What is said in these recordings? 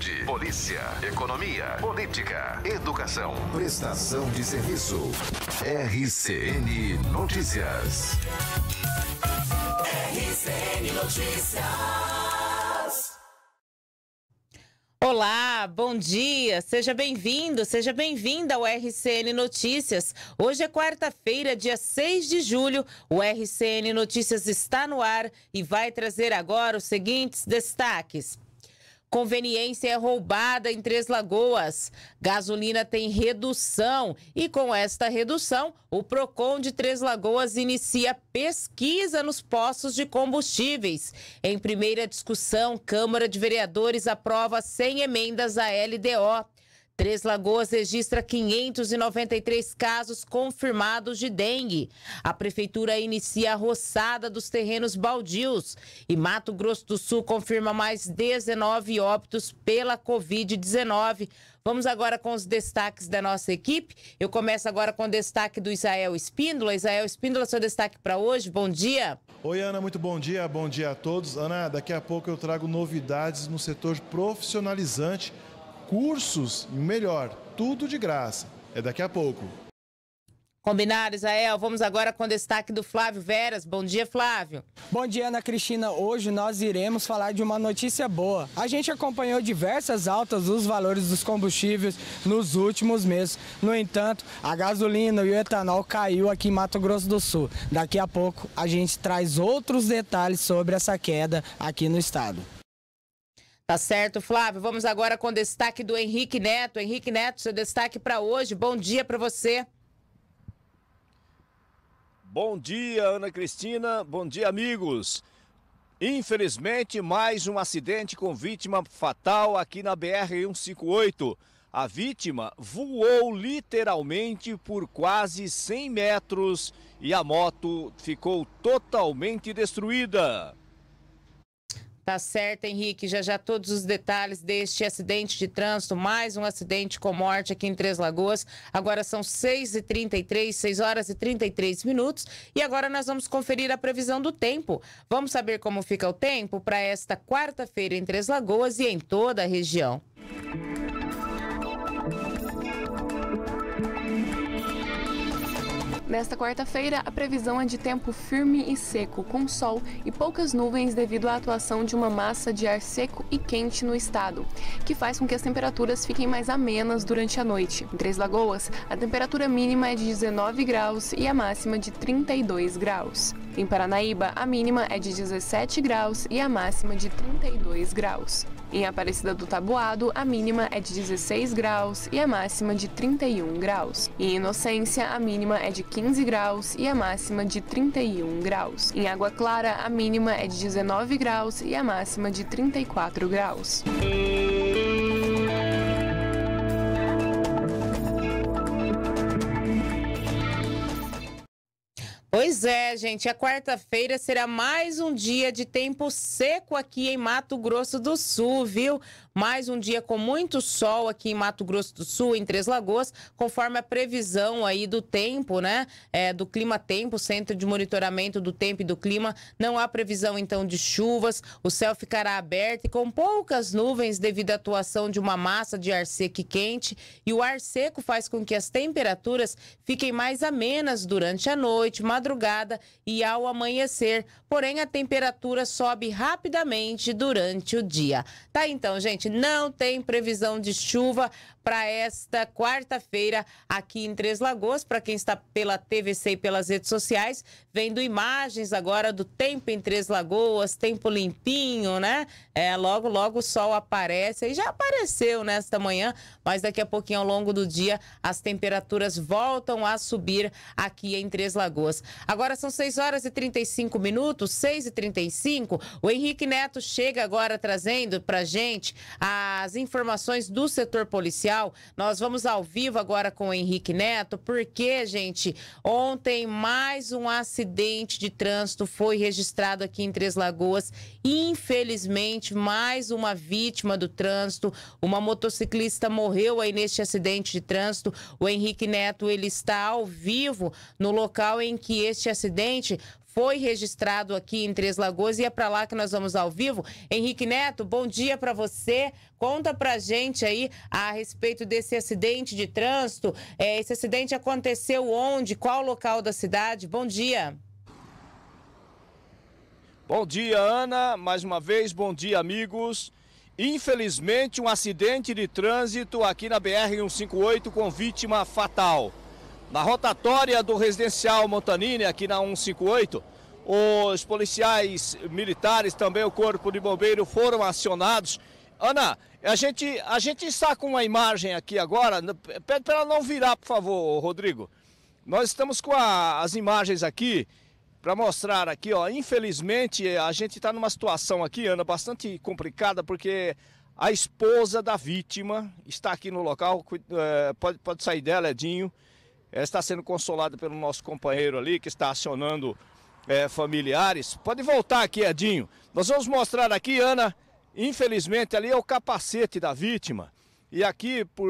Saúde, polícia, economia, política, educação. Prestação de serviço. RCN Notícias. RCN Notícias. Olá, bom dia, seja bem-vindo, seja bem-vinda ao RCN Notícias. Hoje é quarta-feira, dia 6 de julho. O RCN Notícias está no ar e vai trazer agora os seguintes destaques. Conveniência é roubada em Três Lagoas. Gasolina tem redução e com esta redução, o Procon de Três Lagoas inicia pesquisa nos postos de combustíveis. Em primeira discussão, Câmara de Vereadores aprova sem emendas a LDO. Três Lagoas registra 593 casos confirmados de dengue. A prefeitura inicia a roçada dos terrenos baldios. E Mato Grosso do Sul confirma mais 19 óbitos pela Covid-19. Vamos agora com os destaques da nossa equipe. Eu começo agora com o destaque do Israel Espíndola. Israel Espíndola, seu destaque para hoje. Bom dia. Oi, Ana, muito bom dia. Bom dia a todos. Ana, daqui a pouco eu trago novidades no setor profissionalizante cursos e o melhor, tudo de graça. É daqui a pouco. Combinado, Israel. Vamos agora com o destaque do Flávio Veras. Bom dia, Flávio. Bom dia, Ana Cristina. Hoje nós iremos falar de uma notícia boa. A gente acompanhou diversas altas dos valores dos combustíveis nos últimos meses. No entanto, a gasolina e o etanol caiu aqui em Mato Grosso do Sul. Daqui a pouco a gente traz outros detalhes sobre essa queda aqui no estado. Tá certo, Flávio? Vamos agora com o destaque do Henrique Neto. Henrique Neto, seu destaque para hoje. Bom dia para você. Bom dia, Ana Cristina. Bom dia, amigos. Infelizmente, mais um acidente com vítima fatal aqui na BR-158. A vítima voou literalmente por quase 100 metros e a moto ficou totalmente destruída. Tá certo, Henrique. Já já todos os detalhes deste acidente de trânsito, mais um acidente com morte aqui em Três Lagoas. Agora são 6h33, 6 horas e 33 minutos. E agora nós vamos conferir a previsão do tempo. Vamos saber como fica o tempo para esta quarta-feira em Três Lagoas e em toda a região. Nesta quarta-feira, a previsão é de tempo firme e seco, com sol e poucas nuvens devido à atuação de uma massa de ar seco e quente no estado, que faz com que as temperaturas fiquem mais amenas durante a noite. Em Três Lagoas, a temperatura mínima é de 19 graus e a máxima de 32 graus. Em Paranaíba, a mínima é de 17 graus e a máxima de 32 graus. Em Aparecida do Tabuado, a mínima é de 16 graus e a máxima de 31 graus. Em Inocência, a mínima é de 15 graus e a máxima de 31 graus. Em Água Clara, a mínima é de 19 graus e a máxima de 34 graus. Pois é, gente. A quarta-feira será mais um dia de tempo seco aqui em Mato Grosso do Sul, viu? Mais um dia com muito sol aqui em Mato Grosso do Sul, em Três Lagoas, conforme a previsão aí do tempo, né? É, do clima tempo, Centro de Monitoramento do Tempo e do Clima. Não há previsão então de chuvas. O céu ficará aberto e com poucas nuvens devido à atuação de uma massa de ar seco e quente. E o ar seco faz com que as temperaturas fiquem mais amenas durante a noite, madrugada e ao amanhecer. Porém, a temperatura sobe rapidamente durante o dia. Tá então, gente. Não tem previsão de chuva para esta quarta-feira aqui em Três Lagoas. Para quem está pela TVC e pelas redes sociais, vendo imagens agora do tempo em Três Lagoas, tempo limpinho, né? É, logo, logo o sol aparece. E já apareceu nesta manhã, mas daqui a pouquinho ao longo do dia as temperaturas voltam a subir aqui em Três Lagoas. Agora são 6 horas e 35 minutos, 6 e 35. O Henrique Neto chega agora trazendo para gente as informações do setor policial nós vamos ao vivo agora com o Henrique Neto, porque, gente, ontem mais um acidente de trânsito foi registrado aqui em Três Lagoas. Infelizmente, mais uma vítima do trânsito. Uma motociclista morreu aí neste acidente de trânsito. O Henrique Neto, ele está ao vivo no local em que este acidente foi registrado aqui em Três Lagoas e é para lá que nós vamos ao vivo. Henrique Neto, bom dia para você. Conta para gente aí a respeito desse acidente de trânsito. É, esse acidente aconteceu onde? Qual local da cidade? Bom dia. Bom dia, Ana. Mais uma vez, bom dia, amigos. Infelizmente, um acidente de trânsito aqui na BR-158 com vítima fatal. Na rotatória do residencial Montanini, aqui na 158, os policiais militares, também o corpo de bombeiro foram acionados. Ana, a gente, a gente está com uma imagem aqui agora. Pede para ela não virar, por favor, Rodrigo. Nós estamos com a, as imagens aqui para mostrar aqui, ó. Infelizmente, a gente está numa situação aqui, Ana, bastante complicada, porque a esposa da vítima está aqui no local. É, pode, pode sair dela, Edinho. É é, está sendo consolada pelo nosso companheiro ali, que está acionando é, familiares. Pode voltar aqui, Edinho. Nós vamos mostrar aqui, Ana, infelizmente ali é o capacete da vítima. E aqui, por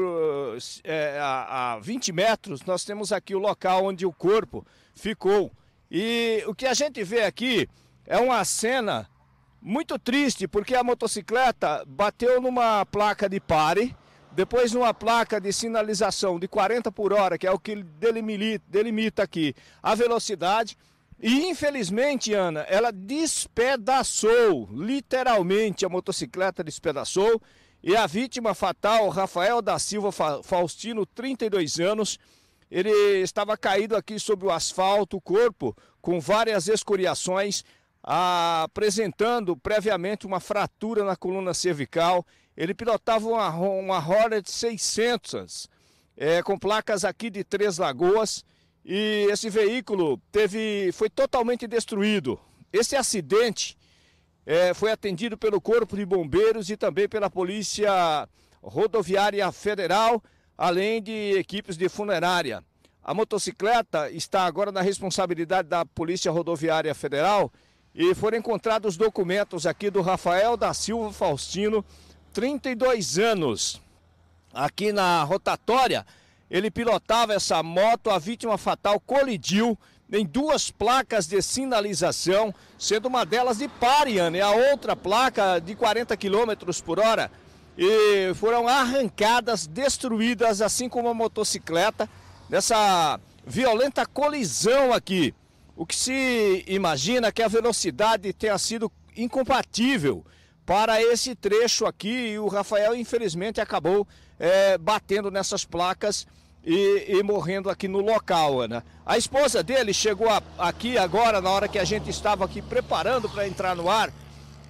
é, a, a 20 metros, nós temos aqui o local onde o corpo ficou. E o que a gente vê aqui é uma cena muito triste, porque a motocicleta bateu numa placa de pare depois, numa placa de sinalização de 40 por hora, que é o que delimita aqui a velocidade. E infelizmente, Ana, ela despedaçou, literalmente, a motocicleta despedaçou. E a vítima fatal, Rafael da Silva Faustino, 32 anos, ele estava caído aqui sobre o asfalto, o corpo com várias escoriações, apresentando previamente uma fratura na coluna cervical ele pilotava uma, uma Hornet 600 é, com placas aqui de Três Lagoas e esse veículo teve, foi totalmente destruído. Esse acidente é, foi atendido pelo Corpo de Bombeiros e também pela Polícia Rodoviária Federal, além de equipes de funerária. A motocicleta está agora na responsabilidade da Polícia Rodoviária Federal e foram encontrados documentos aqui do Rafael da Silva Faustino, 32 anos. Aqui na rotatória, ele pilotava essa moto, a vítima fatal colidiu em duas placas de sinalização, sendo uma delas de Parian e né? a outra placa de 40 km por hora. E foram arrancadas, destruídas, assim como a motocicleta, nessa violenta colisão aqui. O que se imagina é que a velocidade tenha sido incompatível para esse trecho aqui e o Rafael infelizmente acabou é, batendo nessas placas e, e, morrendo aqui no local, Ana. A esposa dele chegou a, aqui agora na hora que a gente estava aqui preparando para entrar no ar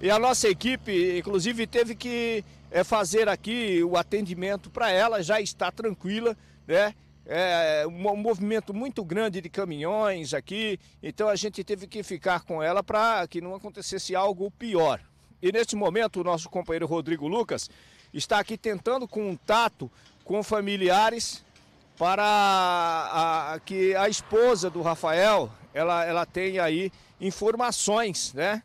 e a nossa equipe, inclusive, teve que é, fazer aqui o atendimento para ela. Já está tranquila, né? É, um, um movimento muito grande de caminhões aqui, então a gente teve que ficar com ela para que não acontecesse algo pior. E neste momento, o nosso companheiro Rodrigo Lucas está aqui tentando contato com familiares para a, a, que a esposa do Rafael ela, ela tenha aí informações né,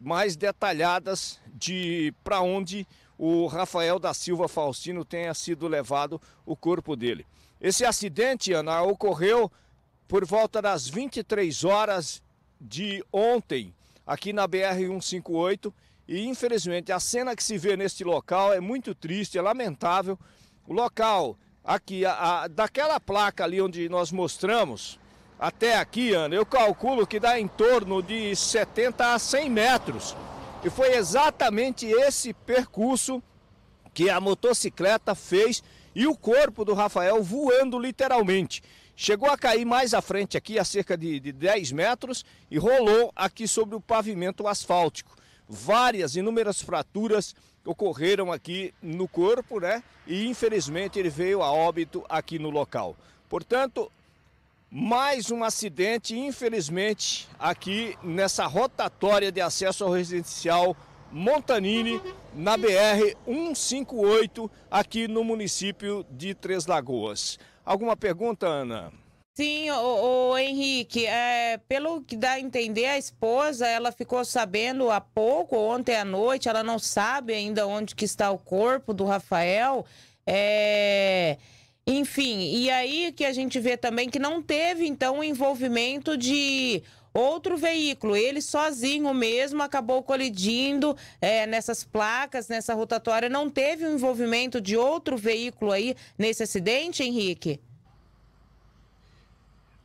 mais detalhadas de para onde o Rafael da Silva Faustino tenha sido levado o corpo dele. Esse acidente, Ana, ocorreu por volta das 23 horas de ontem, aqui na BR 158, e infelizmente a cena que se vê neste local é muito triste, é lamentável. O local aqui, a, a, daquela placa ali onde nós mostramos, até aqui, Ana, eu calculo que dá em torno de 70 a 100 metros. E foi exatamente esse percurso que a motocicleta fez e o corpo do Rafael voando literalmente. Chegou a cair mais à frente aqui, a cerca de, de 10 metros, e rolou aqui sobre o pavimento asfáltico várias, inúmeras fraturas ocorreram aqui no corpo, né? E infelizmente ele veio a óbito aqui no local. Portanto, mais um acidente, infelizmente, aqui nessa rotatória de acesso ao residencial Montanini, na BR 158, aqui no município de Três Lagoas. Alguma pergunta, Ana? Sim, o, o Henrique, é, pelo que dá a entender, a esposa, ela ficou sabendo há pouco, ontem à noite, ela não sabe ainda onde que está o corpo do Rafael. É, enfim, e aí que a gente vê também que não teve, então, o envolvimento de outro veículo. Ele sozinho mesmo acabou colidindo é, nessas placas, nessa rotatória. Não teve o envolvimento de outro veículo aí nesse acidente, Henrique?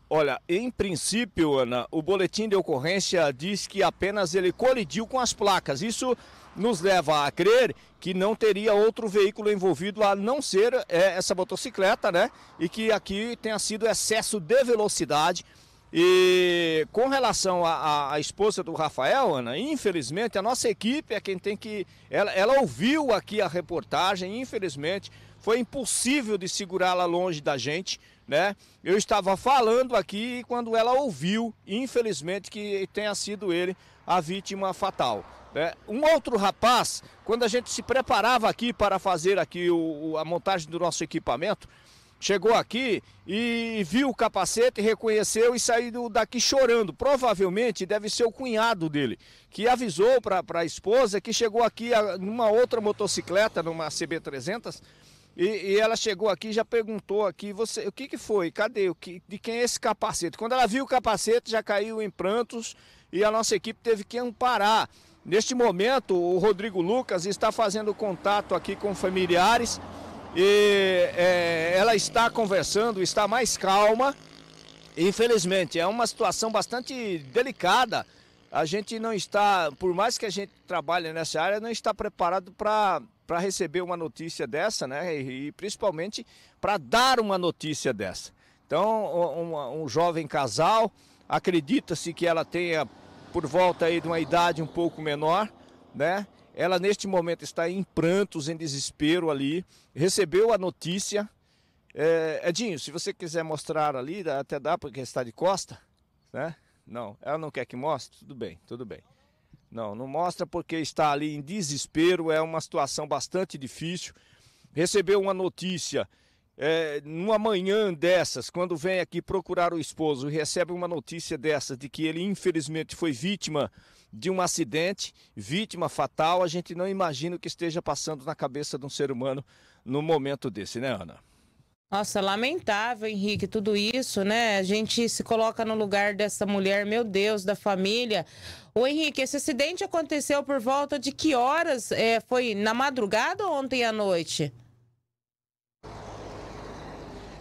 Olha, em princípio, Ana, o boletim de ocorrência diz que apenas ele colidiu com as placas. Isso nos leva a crer que não teria outro veículo envolvido a não ser é, essa motocicleta, né? E que aqui tenha sido excesso de velocidade e com relação à esposa do Rafael, Ana, infelizmente a nossa equipe é quem tem que. Ela, ela ouviu aqui a reportagem, infelizmente foi impossível de segurá-la longe da gente, né? Eu estava falando aqui quando ela ouviu, infelizmente, que tenha sido ele a vítima fatal. Né? Um outro rapaz, quando a gente se preparava aqui para fazer aqui o, a montagem do nosso equipamento, chegou aqui e viu o capacete, reconheceu e saiu daqui chorando. Provavelmente deve ser o cunhado dele, que avisou para a esposa que chegou aqui numa outra motocicleta, numa CB300, e, e, ela chegou aqui e já perguntou aqui, você, o que, que foi? Cadê? O que, de quem é esse capacete? Quando ela viu o capacete, já caiu em prantos e a nossa equipe teve que amparar. Neste momento, o Rodrigo Lucas está fazendo contato aqui com familiares e é, ela está conversando, está mais calma. Infelizmente, é uma situação bastante delicada. A gente não está, por mais que a gente trabalhe nessa área, não está preparado para para receber uma notícia dessa, né? E, e principalmente para dar uma notícia dessa. Então, um, um jovem casal, acredita-se que ela tenha por volta aí de uma idade um pouco menor, né? Ela, neste momento, está em prantos, em desespero ali. Recebeu a notícia. É, Edinho, se você quiser mostrar ali, até dá, porque está de costa, né? Não, ela não quer que mostre? Tudo bem, tudo bem. Não, não mostra porque está ali em desespero, é uma situação bastante difícil. Recebeu uma notícia é, numa manhã dessas, quando vem aqui procurar o esposo recebe uma notícia dessas de que ele infelizmente foi vítima de um acidente, vítima fatal, a gente não imagina o que esteja passando na cabeça de um ser humano no momento desse, né, Ana? Nossa, lamentável, Henrique, tudo isso, né? A gente se coloca no lugar dessa mulher, meu Deus, da família. Ô, Henrique, esse acidente aconteceu por volta de que horas? É, foi na madrugada ou ontem à noite?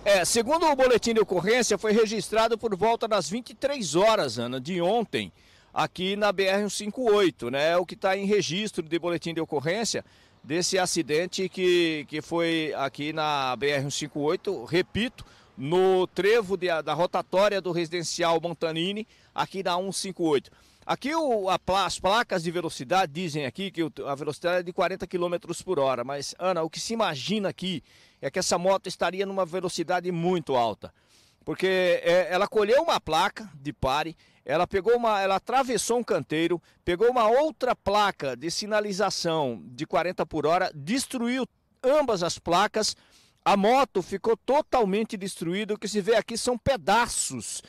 É, segundo o boletim de ocorrência, foi registrado por volta das 23 horas, Ana, de ontem aqui na BR-158, né? o que está em registro de boletim de ocorrência desse acidente que, que foi aqui na BR-158, repito, no trevo de, da rotatória do residencial Montanini, aqui na 158. Aqui o, a, as placas de velocidade dizem aqui que a velocidade é de 40 km por hora, mas Ana, o que se imagina aqui é que essa moto estaria numa velocidade muito alta, porque é, ela colheu uma placa de pare, ela pegou uma, ela atravessou um canteiro, pegou uma outra placa de sinalização de 40 por hora, destruiu ambas as placas. A moto ficou totalmente destruída. O que se vê aqui são pedaços.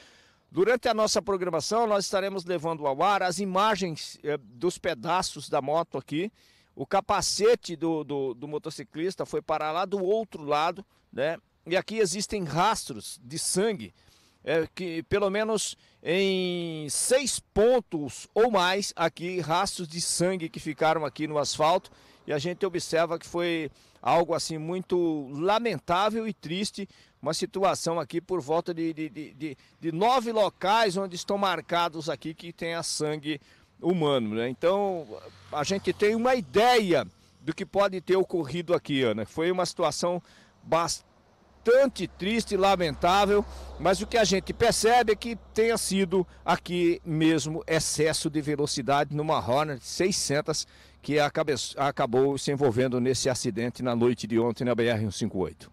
Durante a nossa programação, nós estaremos levando ao ar as imagens eh, dos pedaços da moto aqui. O capacete do, do, do motociclista foi para lá do outro lado, né? E aqui existem rastros de sangue é, que pelo menos em seis pontos ou mais aqui, rastros de sangue que ficaram aqui no asfalto. E a gente observa que foi algo assim muito lamentável e triste, uma situação aqui por volta de, de, de, de, de nove locais onde estão marcados aqui que tem a sangue humano. Né? Então a gente tem uma ideia do que pode ter ocorrido aqui, Ana. Foi uma situação bastante bastante triste e lamentável, mas o que a gente percebe é que tenha sido aqui mesmo excesso de velocidade numa Hornet 600 que acabou se envolvendo nesse acidente na noite de ontem na BR-158.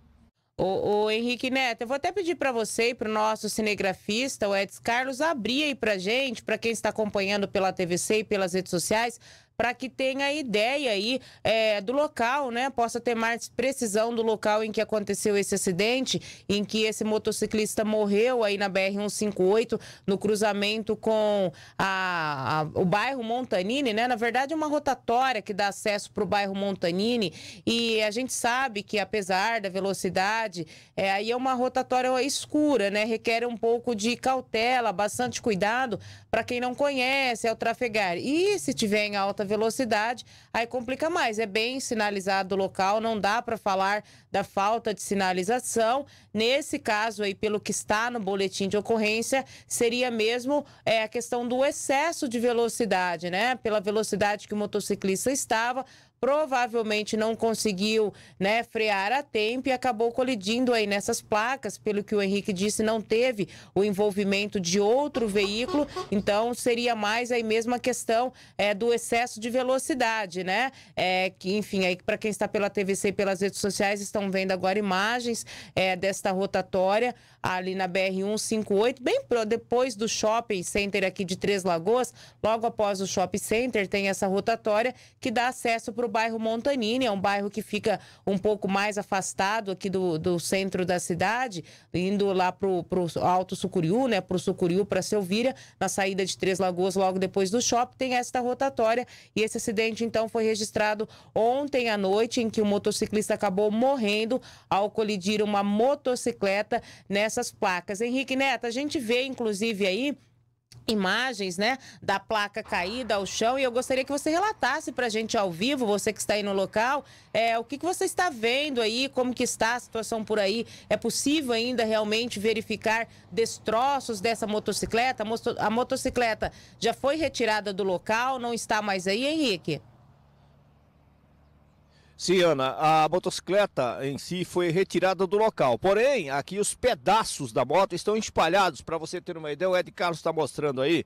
O Henrique Neto, eu vou até pedir para você e para o nosso cinegrafista, o Edson Carlos, abrir aí para gente, para quem está acompanhando pela TVC e pelas redes sociais, para que tenha ideia aí é, do local, né? Possa ter mais precisão do local em que aconteceu esse acidente, em que esse motociclista morreu aí na BR-158, no cruzamento com a, a, o bairro Montanini, né? Na verdade, é uma rotatória que dá acesso para o bairro Montanini e a gente sabe que, apesar da velocidade, é, aí é uma rotatória escura, né? Requer um pouco de cautela, bastante cuidado para quem não conhece, é o trafegar. E se tiver em alta alta velocidade, aí complica mais. É bem sinalizado o local, não dá para falar da falta de sinalização. Nesse caso aí, pelo que está no boletim de ocorrência, seria mesmo é, a questão do excesso de velocidade, né? Pela velocidade que o motociclista estava, provavelmente não conseguiu né, frear a tempo e acabou colidindo aí nessas placas, pelo que o Henrique disse, não teve o envolvimento de outro veículo, então seria mais aí mesmo a questão é, do excesso de velocidade, né? É, que, enfim, aí para quem está pela TVC e pelas redes sociais estão vendo agora imagens é, desta rotatória ali na BR-158, bem pro, depois do shopping center aqui de Três Lagoas, logo após o shopping center tem essa rotatória que dá acesso para o bairro Montanini, é um bairro que fica um pouco mais afastado aqui do, do centro da cidade, indo lá para o Alto Sucuriú, né? Para o Sucuriú, para Selvíria, na saída de Três Lagoas, logo depois do shopping, tem esta rotatória. E esse acidente, então, foi registrado ontem à noite, em que o motociclista acabou morrendo ao colidir uma motocicleta nessas placas. Henrique Neto, a gente vê, inclusive, aí imagens, né, da placa caída ao chão e eu gostaria que você relatasse para a gente ao vivo, você que está aí no local, é, o que, que você está vendo aí, como que está a situação por aí, é possível ainda realmente verificar destroços dessa motocicleta? A motocicleta já foi retirada do local, não está mais aí, Henrique? Sim, Ana, a motocicleta em si foi retirada do local. Porém, aqui os pedaços da moto estão espalhados. Para você ter uma ideia, o Ed Carlos está mostrando aí.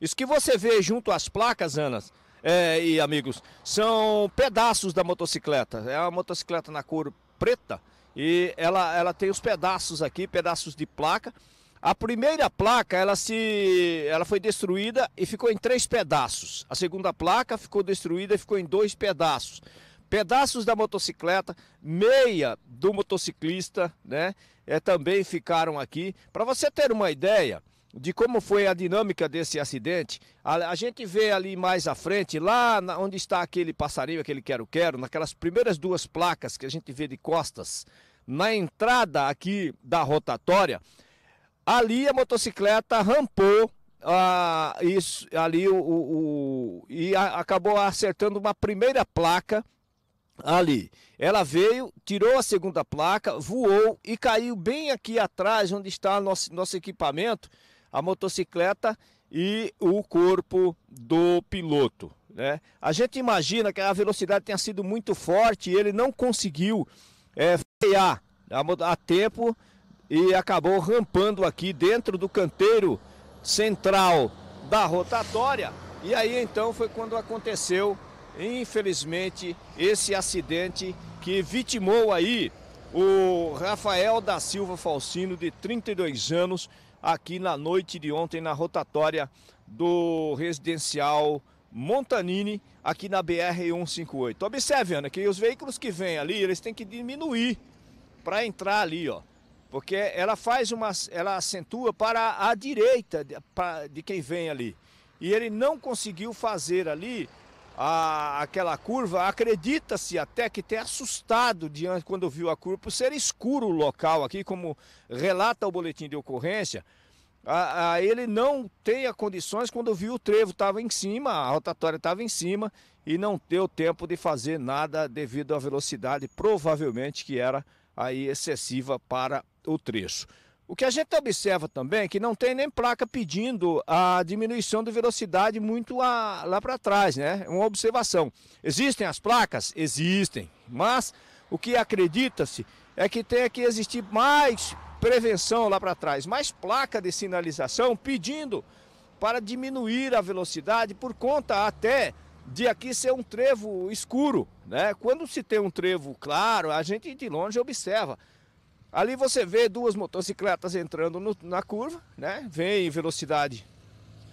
Isso que você vê junto às placas, Ana é, e amigos, são pedaços da motocicleta. É uma motocicleta na cor preta e ela, ela tem os pedaços aqui, pedaços de placa. A primeira placa, ela se ela foi destruída e ficou em três pedaços. A segunda placa ficou destruída e ficou em dois pedaços pedaços da motocicleta, meia do motociclista, né? É, também ficaram aqui. Para você ter uma ideia de como foi a dinâmica desse acidente, a, a gente vê ali mais à frente, lá na, onde está aquele passarinho, aquele quero-quero, naquelas primeiras duas placas que a gente vê de costas, na entrada aqui da rotatória, ali a motocicleta rampou ah, isso, ali o, o, o e a, acabou acertando uma primeira placa ali. Ela veio, tirou a segunda placa, voou e caiu bem aqui atrás, onde está nosso, nosso equipamento, a motocicleta e o corpo do piloto. Né? A gente imagina que a velocidade tenha sido muito forte e ele não conseguiu é, frear a, a tempo e acabou rampando aqui dentro do canteiro central da rotatória. E aí então foi quando aconteceu infelizmente, esse acidente que vitimou aí o Rafael da Silva Falcino, de 32 anos, aqui na noite de ontem, na rotatória do residencial Montanini, aqui na BR-158. Observe, Ana, que os veículos que vêm ali, eles têm que diminuir para entrar ali, ó. Porque ela faz uma. ela acentua para a direita de, pra, de quem vem ali. E ele não conseguiu fazer ali a, aquela curva, acredita-se até que tenha assustado diante quando viu a curva, por ser escuro o local aqui, como relata o boletim de ocorrência. A, a, ele não tenha condições quando viu o trevo estava em cima, a rotatória estava em cima e não deu tempo de fazer nada devido à velocidade, provavelmente que era aí excessiva para o trecho. O que a gente observa também é que não tem nem placa pedindo a diminuição de velocidade muito lá, lá para trás, né? É uma observação. Existem as placas? Existem. Mas o que acredita-se é que tem que existir mais prevenção lá para trás, mais placa de sinalização pedindo para diminuir a velocidade por conta até de aqui ser um trevo escuro, né? Quando se tem um trevo claro, a gente de longe observa. Ali você vê duas motocicletas entrando no, na curva, né? Vem em velocidade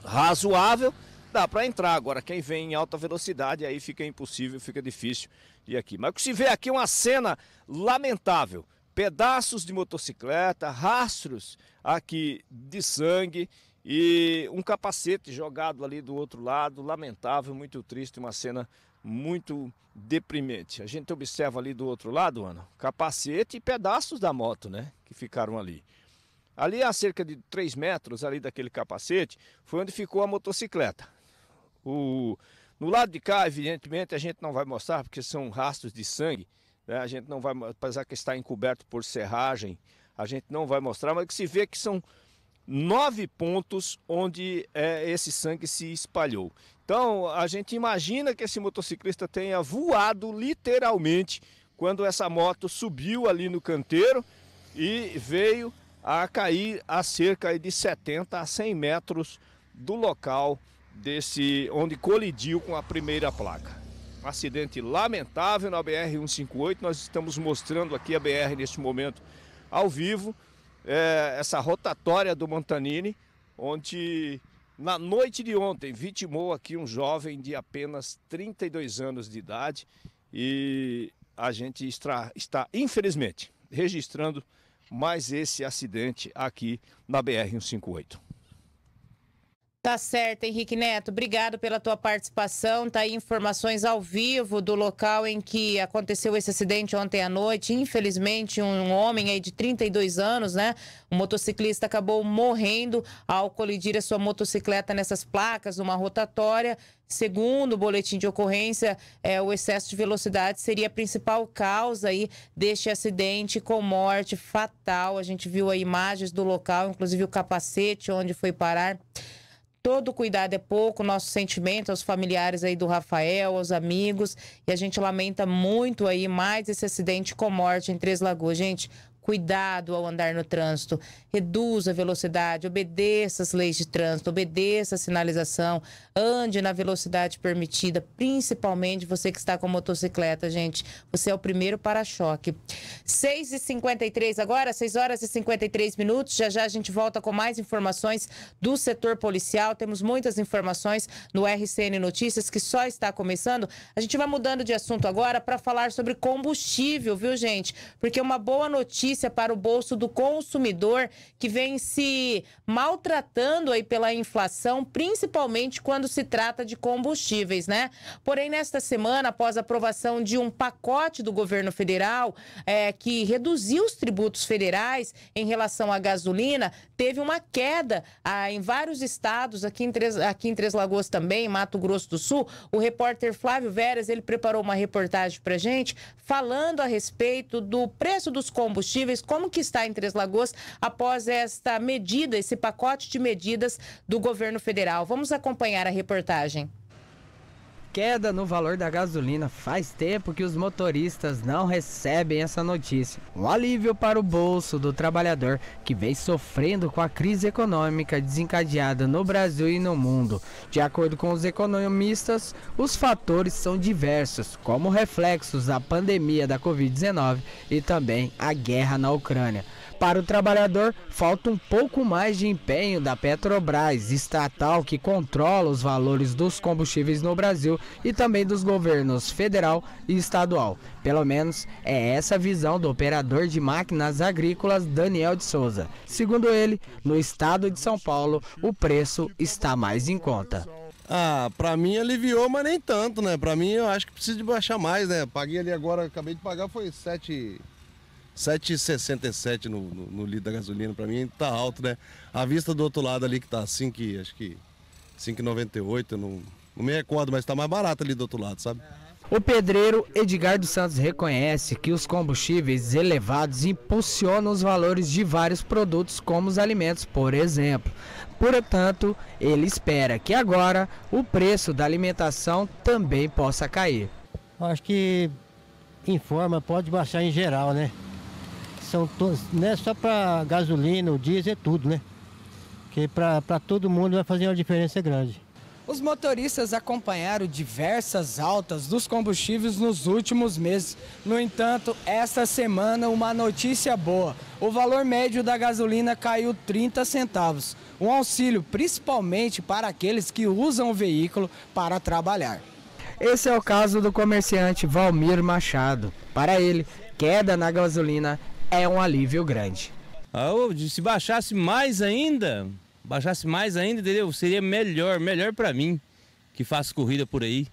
razoável, dá para entrar. Agora, quem vem em alta velocidade, aí fica impossível, fica difícil ir aqui. Mas o que se vê aqui é uma cena lamentável. Pedaços de motocicleta, rastros aqui de sangue e um capacete jogado ali do outro lado. Lamentável, muito triste, uma cena muito deprimente. A gente observa ali do outro lado, Ana, capacete e pedaços da moto, né? Que ficaram ali. Ali a cerca de 3 metros ali daquele capacete foi onde ficou a motocicleta. O... No lado de cá, evidentemente, a gente não vai mostrar porque são rastros de sangue. Né? A gente não vai, apesar que está encoberto por serragem, a gente não vai mostrar, mas que se vê é que são nove pontos onde é, esse sangue se espalhou. Então, a gente imagina que esse motociclista tenha voado literalmente quando essa moto subiu ali no canteiro e veio a cair a cerca de 70 a 100 metros do local desse onde colidiu com a primeira placa. Um acidente lamentável na BR 158. Nós estamos mostrando aqui a BR neste momento ao vivo, é, essa rotatória do Montanini, onde na noite de ontem, vitimou aqui um jovem de apenas 32 anos de idade e a gente está, está infelizmente, registrando mais esse acidente aqui na BR-158. Tá certo, Henrique Neto. Obrigado pela tua participação. Tá aí informações ao vivo do local em que aconteceu esse acidente ontem à noite. Infelizmente, um homem aí de 32 anos, né? Um motociclista acabou morrendo ao colidir a sua motocicleta nessas placas numa rotatória. Segundo o boletim de ocorrência, é, o excesso de velocidade seria a principal causa aí deste acidente com morte fatal. A gente viu aí imagens do local, inclusive o capacete onde foi parar. Todo cuidado é pouco, nosso sentimento aos familiares aí do Rafael, aos amigos. E a gente lamenta muito aí mais esse acidente com morte em Três Lagoas. Gente, cuidado ao andar no trânsito, reduza a velocidade, obedeça as leis de trânsito, obedeça a sinalização, ande na velocidade permitida, principalmente você que está com motocicleta, gente. Você é o primeiro para-choque. 6h53 agora, 6 horas e 53 minutos. Já já a gente volta com mais informações do setor policial. Temos muitas informações no RCN Notícias que só está começando. A gente vai mudando de assunto agora para falar sobre combustível, viu, gente? Porque uma boa notícia para o bolso do consumidor que vem se maltratando aí pela inflação, principalmente quando se trata de combustíveis, né? Porém, nesta semana, após a aprovação de um pacote do governo federal é, que reduziu os tributos federais em relação à gasolina, teve uma queda ah, em vários estados, aqui em, Três, aqui em Três Lagoas também, Mato Grosso do Sul. O repórter Flávio Veras, ele preparou uma reportagem para gente falando a respeito do preço dos combustíveis combustíveis. Como que está em Três Lagoas após esta medida, esse pacote de medidas do governo federal? Vamos acompanhar a reportagem queda no valor da gasolina. Faz tempo que os motoristas não recebem essa notícia. Um alívio para o bolso do trabalhador que vem sofrendo com a crise econômica desencadeada no Brasil e no mundo. De acordo com os economistas, os fatores são diversos, como reflexos da pandemia da Covid-19 e também a guerra na Ucrânia. Para o trabalhador, falta um pouco mais de empenho da Petrobras, estatal que controla os valores dos combustíveis no Brasil e também dos governos federal e estadual. Pelo menos é essa a visão do operador de máquinas agrícolas Daniel de Souza. Segundo ele, no estado de São Paulo, o preço está mais em conta. Ah, para mim aliviou, mas nem tanto, né? Para mim eu acho que precisa de baixar mais, né? Paguei ali agora, acabei de pagar, foi 7, 7,67 no, no, no, litro da gasolina para mim tá alto, né? A vista do outro lado ali que tá 5, acho que 5,98, não, não me recordo, mas tá mais barato ali do outro lado, sabe? O pedreiro Edgar dos Santos reconhece que os combustíveis elevados impulsionam os valores de vários produtos, como os alimentos, por exemplo. Portanto, ele espera que agora o preço da alimentação também possa cair. Acho que informa, pode baixar em geral, né? não é né, só para gasolina, o diesel, é tudo, né? Que para todo mundo vai fazer uma diferença grande. Os motoristas acompanharam diversas altas dos combustíveis nos últimos meses. No entanto, esta semana uma notícia boa. O valor médio da gasolina caiu 30 centavos. Um auxílio principalmente para aqueles que usam o veículo para trabalhar. Esse é o caso do comerciante Valmir Machado. Para ele, queda na gasolina é um alívio grande. Ah, se baixasse mais ainda, baixasse mais ainda, entendeu? Seria melhor, melhor para mim que faço corrida por aí.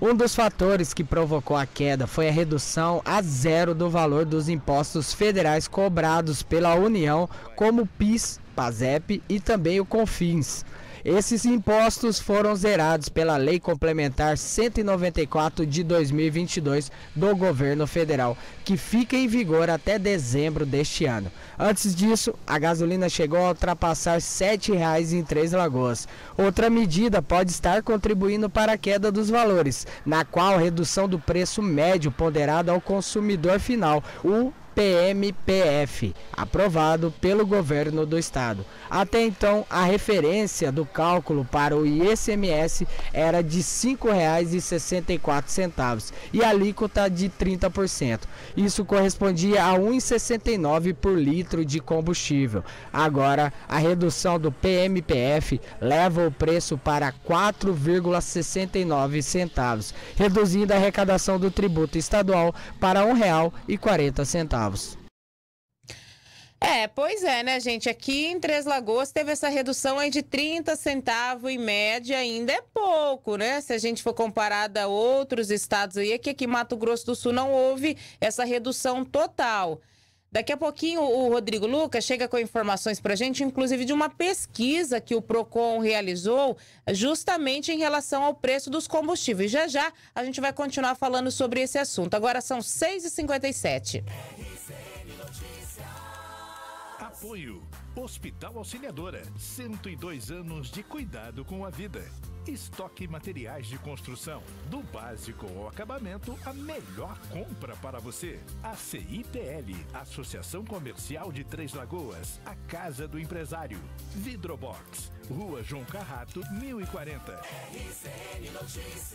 Um dos fatores que provocou a queda foi a redução a zero do valor dos impostos federais cobrados pela União, como o PIS, PASEP e também o CONFINS. Esses impostos foram zerados pela Lei Complementar 194 de 2022 do governo federal, que fica em vigor até dezembro deste ano. Antes disso, a gasolina chegou a ultrapassar R$ 7,00 em Três Lagoas. Outra medida pode estar contribuindo para a queda dos valores, na qual a redução do preço médio ponderado ao consumidor final, o PMPF, aprovado pelo governo do estado. Até então, a referência do cálculo para o ICMS era de R$ 5,64 e a alíquota de 30%. Isso correspondia a R$ 1,69 por litro de combustível. Agora, a redução do PMPF leva o preço para R$ 4,69 centavos, reduzindo a arrecadação do tributo estadual para R$ 1,40 centavos. É, pois é, né, gente? Aqui em Três Lagoas teve essa redução aí de 30 centavos em média, ainda é pouco, né? Se a gente for comparada a outros estados aí, é que aqui em Mato Grosso do Sul não houve essa redução total. Daqui a pouquinho o Rodrigo Lucas chega com informações para a gente, inclusive de uma pesquisa que o PROCON realizou justamente em relação ao preço dos combustíveis. Já já a gente vai continuar falando sobre esse assunto. Agora são 6h57. Apoio: Hospital Auxiliadora, 102 anos de cuidado com a vida. Estoque materiais de construção, do básico ao acabamento, a melhor compra para você. A CITL, Associação Comercial de Três Lagoas, a Casa do Empresário. Vidrobox, Rua João Carrato, 1040. RCN Notícias.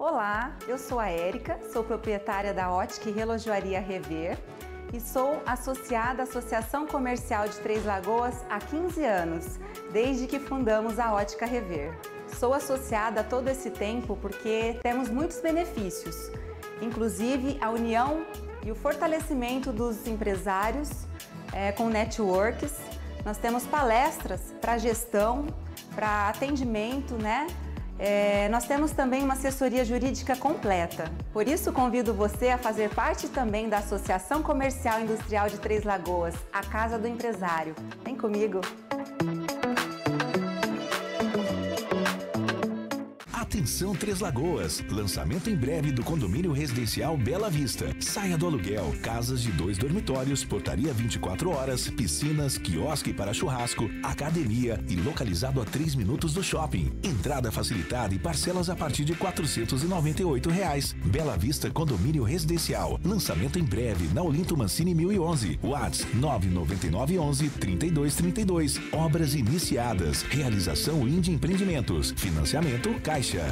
Olá, eu sou a Érica, sou proprietária da Ótica e Relojoaria Rever e sou associada à Associação Comercial de Três Lagoas há 15 anos, desde que fundamos a Ótica Rever. Sou associada todo esse tempo porque temos muitos benefícios, inclusive a união e o fortalecimento dos empresários é, com networks. Nós temos palestras para gestão, para atendimento, né? É, nós temos também uma assessoria jurídica completa. Por isso, convido você a fazer parte também da Associação Comercial Industrial de Três Lagoas, a Casa do Empresário. Vem comigo! Atenção Três Lagoas. Lançamento em breve do condomínio residencial Bela Vista. Saia do aluguel. Casas de dois dormitórios, portaria 24 horas, piscinas, quiosque para churrasco, academia e localizado a 3 minutos do shopping. Entrada facilitada e parcelas a partir de R$ reais. Bela Vista Condomínio Residencial. Lançamento em breve na Olinto Mancini 1011. Whats 99911 3232. Obras iniciadas. Realização Indy Empreendimentos. Financiamento Caixa.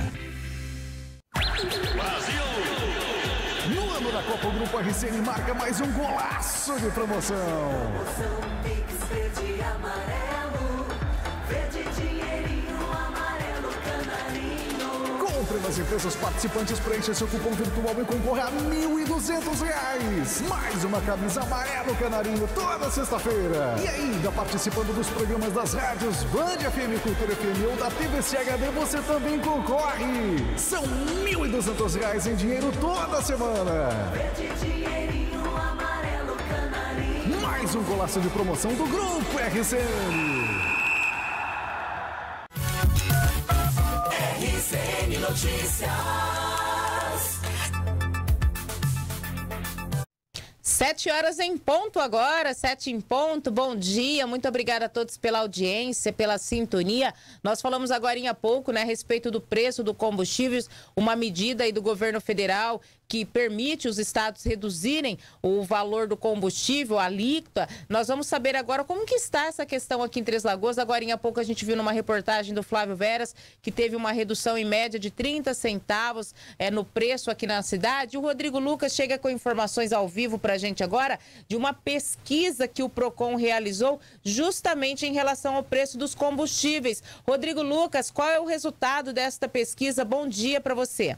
Brasil! No ano da Copa, o Grupo RCN marca mais um golaço de promoção. promoção tem que ser amarelo. das empresas participantes preencha seu cupom virtual e concorre a R$ 1.200. Mais uma camisa amarelo canarinho toda sexta-feira. E ainda participando dos programas das rádios Band FM, Cultura FM ou da TVCHD, HD, você também concorre. São R$ 1.200 em dinheiro toda semana. Mais um golaço de promoção do Grupo RCN. Notícias. Sete horas em ponto agora, sete em ponto. Bom dia, muito obrigada a todos pela audiência, pela sintonia. Nós falamos agora há pouco, né, a respeito do preço do combustíveis, uma medida aí do governo federal que permite os estados reduzirem o valor do combustível, a alíquota. Nós vamos saber agora como que está essa questão aqui em Três Lagoas. Agora em pouco a gente viu numa reportagem do Flávio Veras que teve uma redução em média de 30 centavos é, no preço aqui na cidade. O Rodrigo Lucas chega com informações ao vivo para a gente agora de uma pesquisa que o PROCON realizou justamente em relação ao preço dos combustíveis. Rodrigo Lucas, qual é o resultado desta pesquisa? Bom dia para você.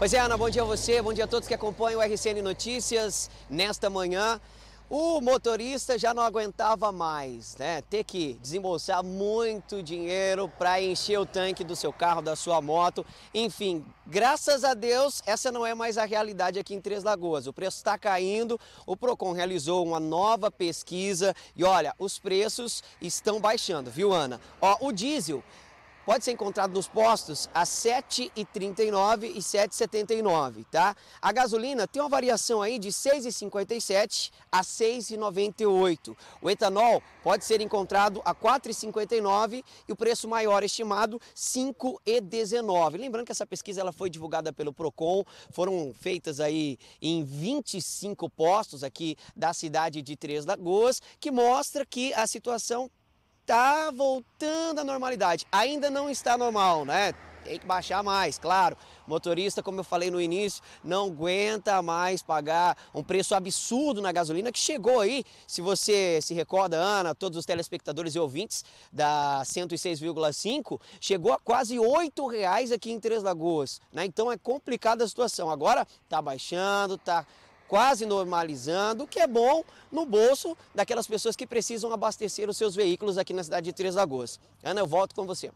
Pois é, Ana, bom dia a você, bom dia a todos que acompanham o RCN Notícias nesta manhã. O motorista já não aguentava mais, né? Ter que desembolsar muito dinheiro para encher o tanque do seu carro, da sua moto. Enfim, graças a Deus, essa não é mais a realidade aqui em Três Lagoas. O preço está caindo, o Procon realizou uma nova pesquisa e olha, os preços estão baixando, viu, Ana? Ó, o diesel pode ser encontrado nos postos a 7,39 e 7,79, tá? A gasolina tem uma variação aí de 6,57 a 6,98. O etanol pode ser encontrado a 4,59 e o preço maior estimado 5,19. Lembrando que essa pesquisa ela foi divulgada pelo Procon, foram feitas aí em 25 postos aqui da cidade de Três Lagoas, que mostra que a situação está voltando à normalidade. Ainda não está normal, né? Tem que baixar mais, claro. Motorista, como eu falei no início, não aguenta mais pagar um preço absurdo na gasolina que chegou aí. Se você se recorda, Ana, todos os telespectadores e ouvintes da 106,5, chegou a quase R$ reais aqui em Três Lagoas. Né? Então é complicada a situação. Agora tá baixando, tá quase normalizando, o que é bom no bolso daquelas pessoas que precisam abastecer os seus veículos aqui na cidade de Três Lagoas. Ana, eu volto com você.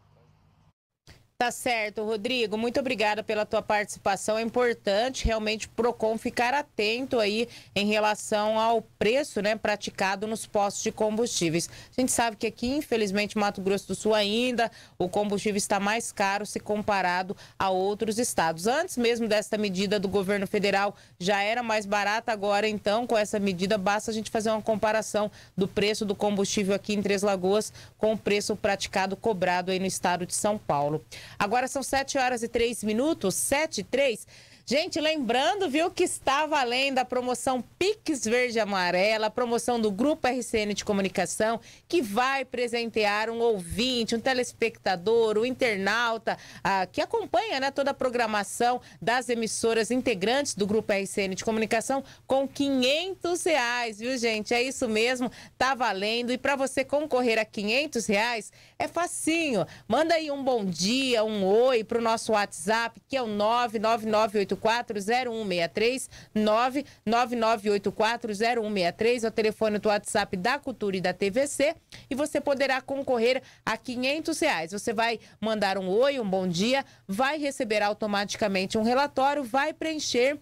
Tá certo, Rodrigo. Muito obrigada pela tua participação. É importante realmente o Procon ficar atento aí em relação ao preço, né, praticado nos postos de combustíveis. A gente sabe que aqui, infelizmente, Mato Grosso do Sul ainda o combustível está mais caro se comparado a outros estados. Antes mesmo dessa medida do governo federal já era mais barata, agora então com essa medida basta a gente fazer uma comparação do preço do combustível aqui em Três Lagoas com o preço praticado cobrado aí no estado de São Paulo. Agora são 7 horas e 3 minutos, 7 e 3. Gente, lembrando, viu, que está valendo a promoção Pix Verde Amarela, a promoção do Grupo RCN de Comunicação, que vai presentear um ouvinte, um telespectador, um internauta, ah, que acompanha né, toda a programação das emissoras integrantes do Grupo RCN de Comunicação com 500 reais, viu, gente? É isso mesmo, tá valendo. E para você concorrer a 500 reais, é facinho. Manda aí um bom dia, um oi para o nosso WhatsApp, que é o 99988. 999840163, 999840163, é o telefone do WhatsApp da Cultura e da TVC, e você poderá concorrer a 500 reais. Você vai mandar um oi, um bom dia, vai receber automaticamente um relatório, vai preencher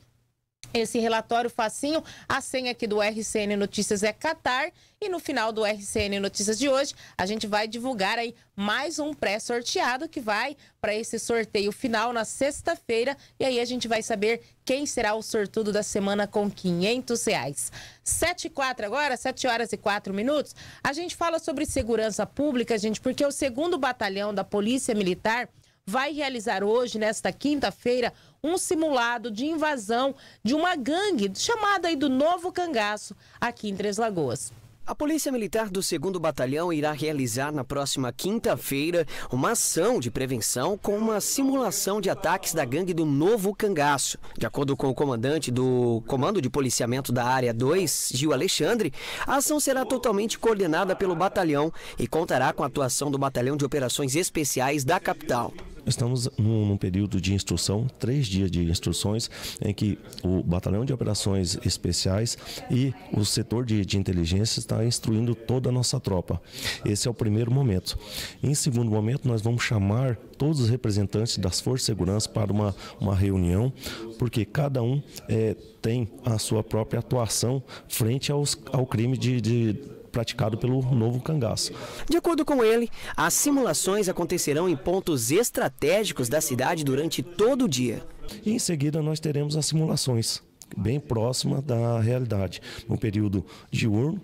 esse relatório facinho. A senha aqui do RCN Notícias é Qatar. E no final do RCN Notícias de hoje, a gente vai divulgar aí mais um pré-sorteado que vai para esse sorteio final na sexta-feira. E aí a gente vai saber quem será o sortudo da semana com 500 reais. 7 e 4 agora, 7 horas e 4 minutos. A gente fala sobre segurança pública, gente, porque o segundo batalhão da Polícia Militar vai realizar hoje, nesta quinta-feira, um simulado de invasão de uma gangue chamada aí do Novo Cangaço, aqui em Três Lagoas. A Polícia Militar do 2 Batalhão irá realizar na próxima quinta-feira uma ação de prevenção com uma simulação de ataques da gangue do Novo Cangaço. De acordo com o comandante do Comando de Policiamento da Área 2, Gil Alexandre, a ação será totalmente coordenada pelo batalhão e contará com a atuação do Batalhão de Operações Especiais da capital. Estamos num, num, período de instrução, três dias de instruções, em que o Batalhão de Operações Especiais e o setor de, de inteligência está instruindo toda a nossa tropa. Esse é o primeiro momento. Em segundo momento, nós vamos chamar todos os representantes das forças de segurança para uma, uma reunião, porque cada um é, tem a sua própria atuação frente aos, ao crime de, de praticado pelo novo cangaço. De acordo com ele, as simulações acontecerão em pontos estratégicos da cidade durante todo o dia. E em seguida nós teremos as simulações bem próxima da realidade, no período diurno,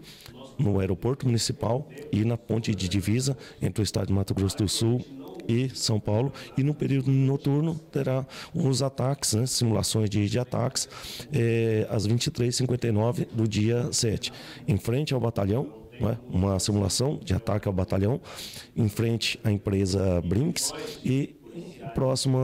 no aeroporto municipal e na ponte de divisa entre o estado de Mato Grosso do Sul e São Paulo. E no período noturno terá os ataques, né, simulações de, de ataques, é, às 23h59 do dia 7. Em frente ao batalhão, né, uma simulação de ataque ao batalhão, em frente à empresa Brinks e próximo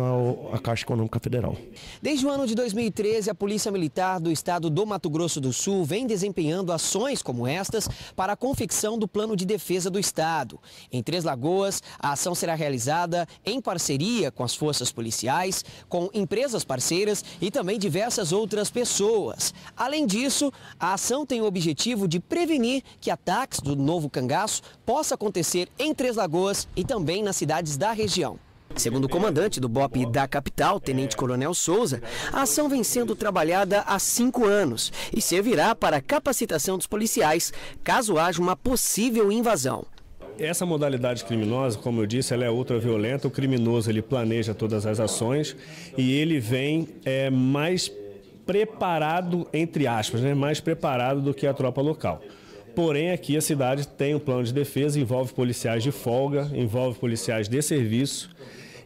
à Caixa Econômica Federal. Desde o ano de 2013, a Polícia Militar do Estado do Mato Grosso do Sul vem desempenhando ações como estas para a confecção do Plano de Defesa do Estado. Em Três Lagoas, a ação será realizada em parceria com as forças policiais, com empresas parceiras e também diversas outras pessoas. Além disso, a ação tem o objetivo de prevenir que ataques do novo cangaço possa acontecer em Três Lagoas e também nas cidades da região. Segundo o comandante do BOP da capital, Tenente Coronel Souza, a ação vem sendo trabalhada há cinco anos e servirá para capacitação dos policiais caso haja uma possível invasão. Essa modalidade criminosa, como eu disse, ela é violenta, O criminoso ele planeja todas as ações e ele vem é, mais preparado, entre aspas, né, mais preparado do que a tropa local. Porém, aqui a cidade tem um plano de defesa, envolve policiais de folga, envolve policiais de serviço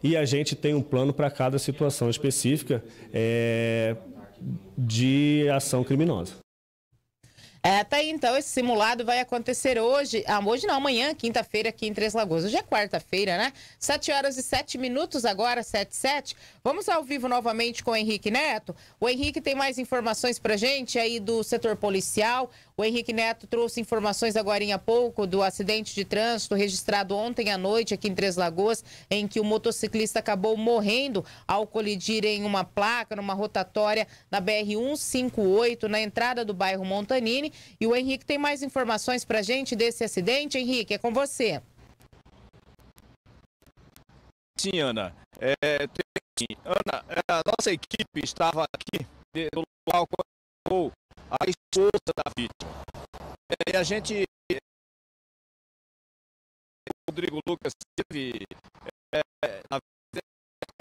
e a gente tem um plano para cada situação específica é, de ação criminosa. É, tá aí, então, esse simulado vai acontecer hoje, ah, hoje não, amanhã, quinta-feira, aqui em Três Lagoas. Hoje é quarta-feira, né? Sete horas e sete minutos agora, sete, sete. Vamos ao vivo novamente com o Henrique Neto. O Henrique tem mais informações pra gente aí do setor policial. O Henrique Neto trouxe informações agora há pouco do acidente de trânsito registrado ontem à noite aqui em Três Lagoas, em que o motociclista acabou morrendo ao colidir em uma placa, numa rotatória na BR-158, na entrada do bairro Montanini. E o Henrique tem mais informações para a gente desse acidente. Henrique, é com você. Sim, Ana. É, tem... Ana, é, a nossa equipe estava aqui né, no local quando a esposa da vítima. E a gente. Rodrigo Lucas teve. É, na...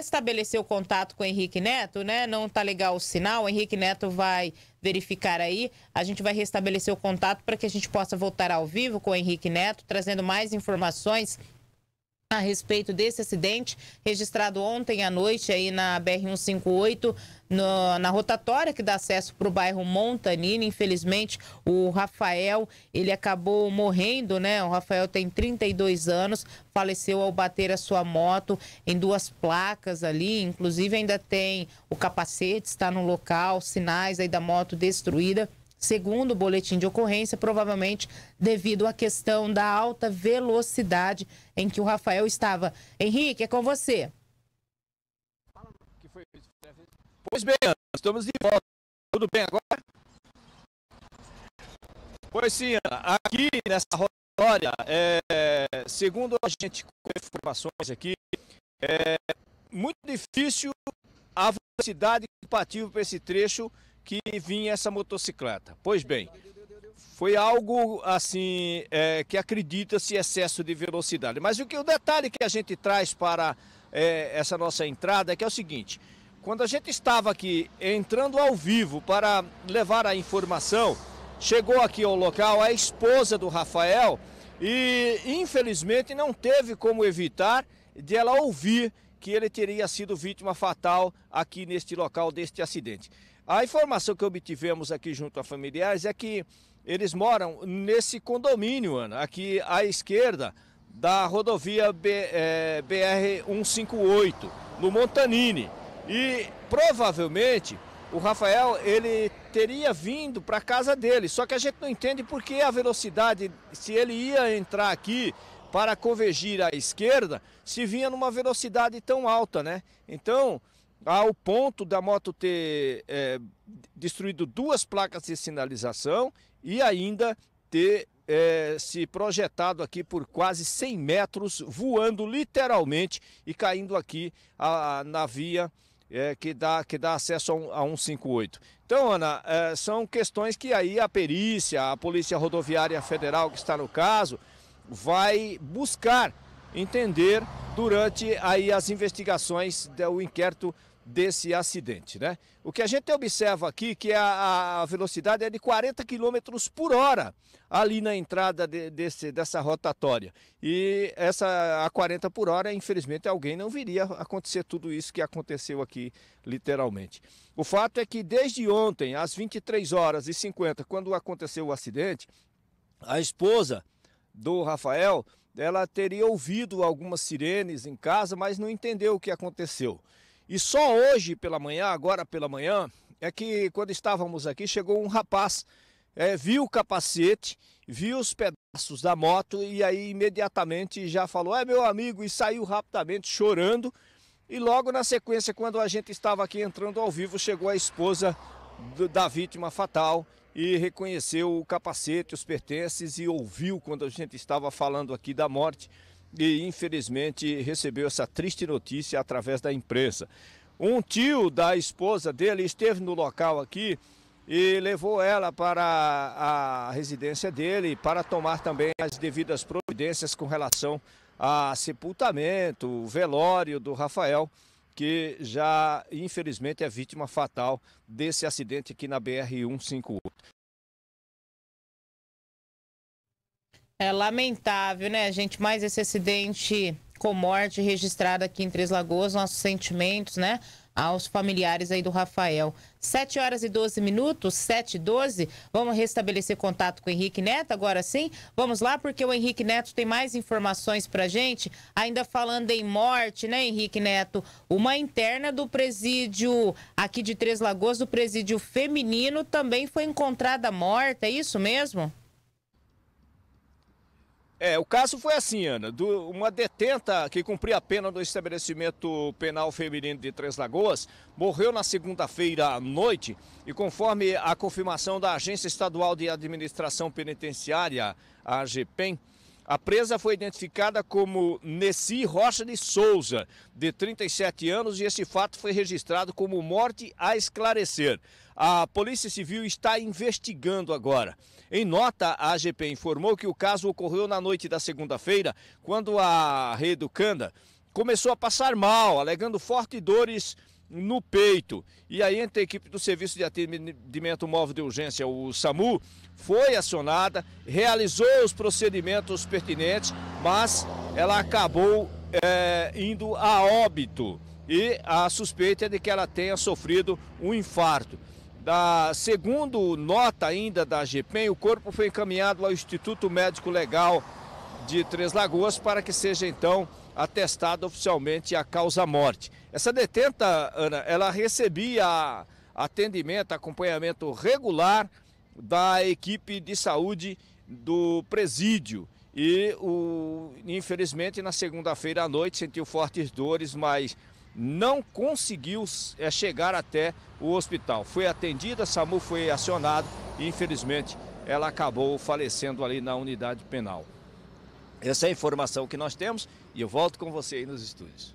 Estabeleceu contato com o Henrique Neto, né? Não está legal o sinal. O Henrique Neto vai verificar aí. A gente vai restabelecer o contato para que a gente possa voltar ao vivo com o Henrique Neto, trazendo mais informações a respeito desse acidente registrado ontem à noite aí na BR-158, na rotatória que dá acesso para o bairro Montanino, Infelizmente, o Rafael, ele acabou morrendo, né? O Rafael tem 32 anos, faleceu ao bater a sua moto em duas placas ali. Inclusive, ainda tem o capacete, está no local, sinais aí da moto destruída segundo o boletim de ocorrência, provavelmente devido à questão da alta velocidade em que o Rafael estava. Henrique, é com você. Pois bem, Ana, estamos de volta. Tudo bem agora? Pois sim, Ana, aqui nessa rotatória, é, segundo a gente com informações aqui, é muito difícil a velocidade compatível para esse trecho que vinha essa motocicleta. Pois bem, foi algo assim é, que acredita-se excesso de velocidade. Mas o que o detalhe que a gente traz para é, essa nossa entrada é que é o seguinte: quando a gente estava aqui entrando ao vivo para levar a informação, chegou aqui ao local a esposa do Rafael e infelizmente não teve como evitar de ela ouvir que ele teria sido vítima fatal aqui neste local deste acidente. A informação que obtivemos aqui junto a familiares é que eles moram nesse condomínio, Ana, aqui à esquerda da rodovia BR-158, é, no Montanini. E provavelmente o Rafael ele teria vindo para casa dele, só que a gente não entende por que a velocidade, se ele ia entrar aqui para convergir à esquerda, se vinha numa velocidade tão alta, né? Então, ao ponto da moto ter é, destruído duas placas de sinalização e ainda ter é, se projetado aqui por quase 100 metros, voando literalmente e caindo aqui a, a, na via é, que, dá, que dá acesso a, um, a 158. Então, Ana, é, são questões que aí a perícia, a Polícia Rodoviária Federal que está no caso, vai buscar entender durante aí as investigações do inquérito desse acidente, né? O que a gente observa aqui que é a, a velocidade é de 40 km por hora ali na entrada de, desse, dessa rotatória. E essa a 40 por hora, infelizmente, alguém não viria acontecer tudo isso que aconteceu aqui, literalmente. O fato é que desde ontem, às 23 horas e 50, quando aconteceu o acidente, a esposa do Rafael ela teria ouvido algumas sirenes em casa, mas não entendeu o que aconteceu. E só hoje pela manhã, agora pela manhã, é que quando estávamos aqui, chegou um rapaz, é, viu o capacete, viu os pedaços da moto e aí imediatamente já falou: é meu amigo, e saiu rapidamente chorando. E logo na sequência, quando a gente estava aqui entrando ao vivo, chegou a esposa do, da vítima fatal e reconheceu o capacete, os pertences e ouviu quando a gente estava falando aqui da morte e infelizmente recebeu essa triste notícia através da imprensa. Um tio da esposa dele esteve no local aqui e levou ela para a residência dele para tomar também as devidas providências com relação a sepultamento, velório do Rafael que já, infelizmente, é vítima fatal desse acidente aqui na BR-158. É lamentável, né, gente? Mais esse acidente com morte registrado aqui em Três Lagoas, nossos sentimentos, né? aos familiares aí do Rafael. 7 horas e 12 minutos, 7 e 12. Vamos restabelecer contato com o Henrique Neto agora sim? Vamos lá, porque o Henrique Neto tem mais informações pra gente. Ainda falando em morte, né, Henrique Neto? Uma interna do presídio aqui de Três Lagoas, do presídio feminino, também foi encontrada morta, é isso mesmo? É, o caso foi assim, Ana. Do, uma detenta que cumpria a pena do estabelecimento penal feminino de Três Lagoas morreu na segunda-feira à noite e, conforme a confirmação da Agência Estadual de Administração Penitenciária, a AGPEN, a presa foi identificada como Nessi Rocha de Souza, de 37 anos, e esse fato foi registrado como morte a esclarecer. A Polícia Civil está investigando agora. Em nota, a AGP informou que o caso ocorreu na noite da segunda-feira, quando a Reeducanda começou a passar mal, alegando fortes dores no peito. E aí, entre a equipe do Serviço de Atendimento Móvel de Urgência, o SAMU, foi acionada, realizou os procedimentos pertinentes, mas ela acabou é, indo a óbito. E a suspeita é de que ela tenha sofrido um infarto. Da, segundo nota ainda da GPEM, o corpo foi encaminhado ao Instituto Médico Legal de Três Lagoas para que seja então atestada oficialmente a causa-morte. Essa detenta, Ana, ela recebia atendimento, acompanhamento regular da equipe de saúde do presídio. E, o, infelizmente, na segunda-feira à noite sentiu fortes dores, mas não conseguiu é, chegar até o hospital. Foi atendida, SAMU foi acionado e infelizmente ela acabou falecendo ali na unidade penal. Essa é a informação que nós temos e eu volto com você aí nos estúdios.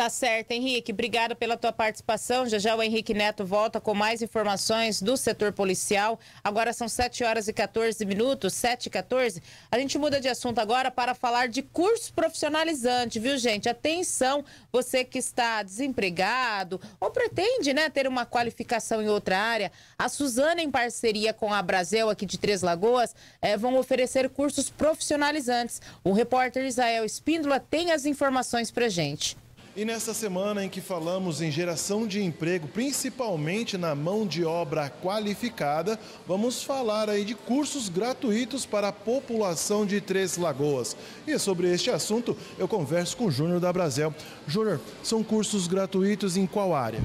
Tá certo, Henrique. Obrigada pela tua participação. Já já o Henrique Neto volta com mais informações do setor policial. Agora são 7 horas e 14 minutos, 7 e 14. A gente muda de assunto agora para falar de curso profissionalizante, viu, gente? Atenção, você que está desempregado ou pretende, né, ter uma qualificação em outra área. A Suzana, em parceria com a Brasil, aqui de Três Lagoas, é, vão oferecer cursos profissionalizantes. O repórter Israel Espíndola tem as informações pra gente. E nesta semana em que falamos em geração de emprego, principalmente na mão de obra qualificada, vamos falar aí de cursos gratuitos para a população de Três Lagoas. E sobre este assunto, eu converso com o Júnior da Brasel. Júnior, são cursos gratuitos em qual área?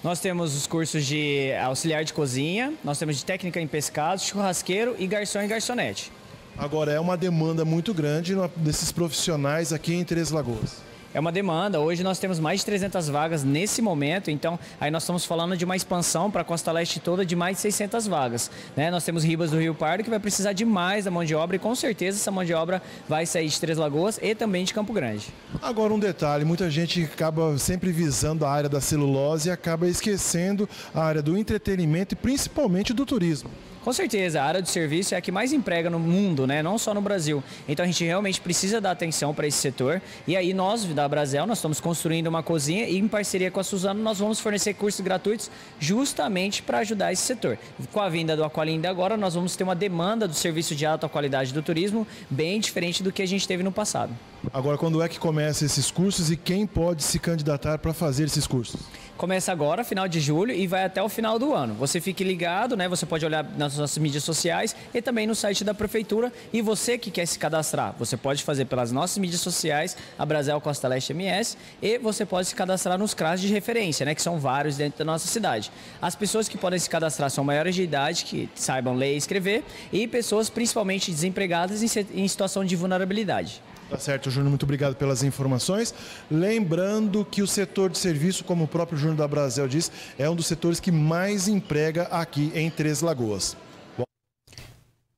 Nós temos os cursos de auxiliar de cozinha, nós temos de técnica em pescados, churrasqueiro e garçom e garçonete. Agora, é uma demanda muito grande desses profissionais aqui em Três Lagoas é uma demanda. Hoje nós temos mais de 300 vagas nesse momento, então aí nós estamos falando de uma expansão para a Costa Leste toda de mais de 600 vagas. Né? Nós temos Ribas do Rio Pardo que vai precisar de mais da mão de obra e com certeza essa mão de obra vai sair de Três Lagoas e também de Campo Grande. Agora um detalhe, muita gente acaba sempre visando a área da celulose e acaba esquecendo a área do entretenimento e principalmente do turismo. Com certeza, a área de serviço é a que mais emprega no mundo, né? Não só no Brasil. Então a gente realmente precisa dar atenção para esse setor. E aí nós da Brasel, nós estamos construindo uma cozinha e em parceria com a Suzano nós vamos fornecer cursos gratuitos justamente para ajudar esse setor. Com a vinda do Aqualinda agora, nós vamos ter uma demanda do serviço de alta qualidade do turismo bem diferente do que a gente teve no passado. Agora, quando é que começa esses cursos e quem pode se candidatar para fazer esses cursos? Começa agora, final de julho, e vai até o final do ano. Você fique ligado, né? Você pode olhar nas nossas mídias sociais e também no site da Prefeitura. E você que quer se cadastrar, você pode fazer pelas nossas mídias sociais, a Brasel Costa Leste MS, e você pode se cadastrar nos CRAS de referência, né? Que são vários dentro da nossa cidade. As pessoas que podem se cadastrar são maiores de idade, que saibam ler e escrever, e pessoas principalmente desempregadas em situação de vulnerabilidade. Tá certo, Júnior, muito obrigado pelas informações. Lembrando que o setor de serviço, como o próprio Júnior da Brasil diz, é um dos setores que mais emprega aqui em Três Lagoas.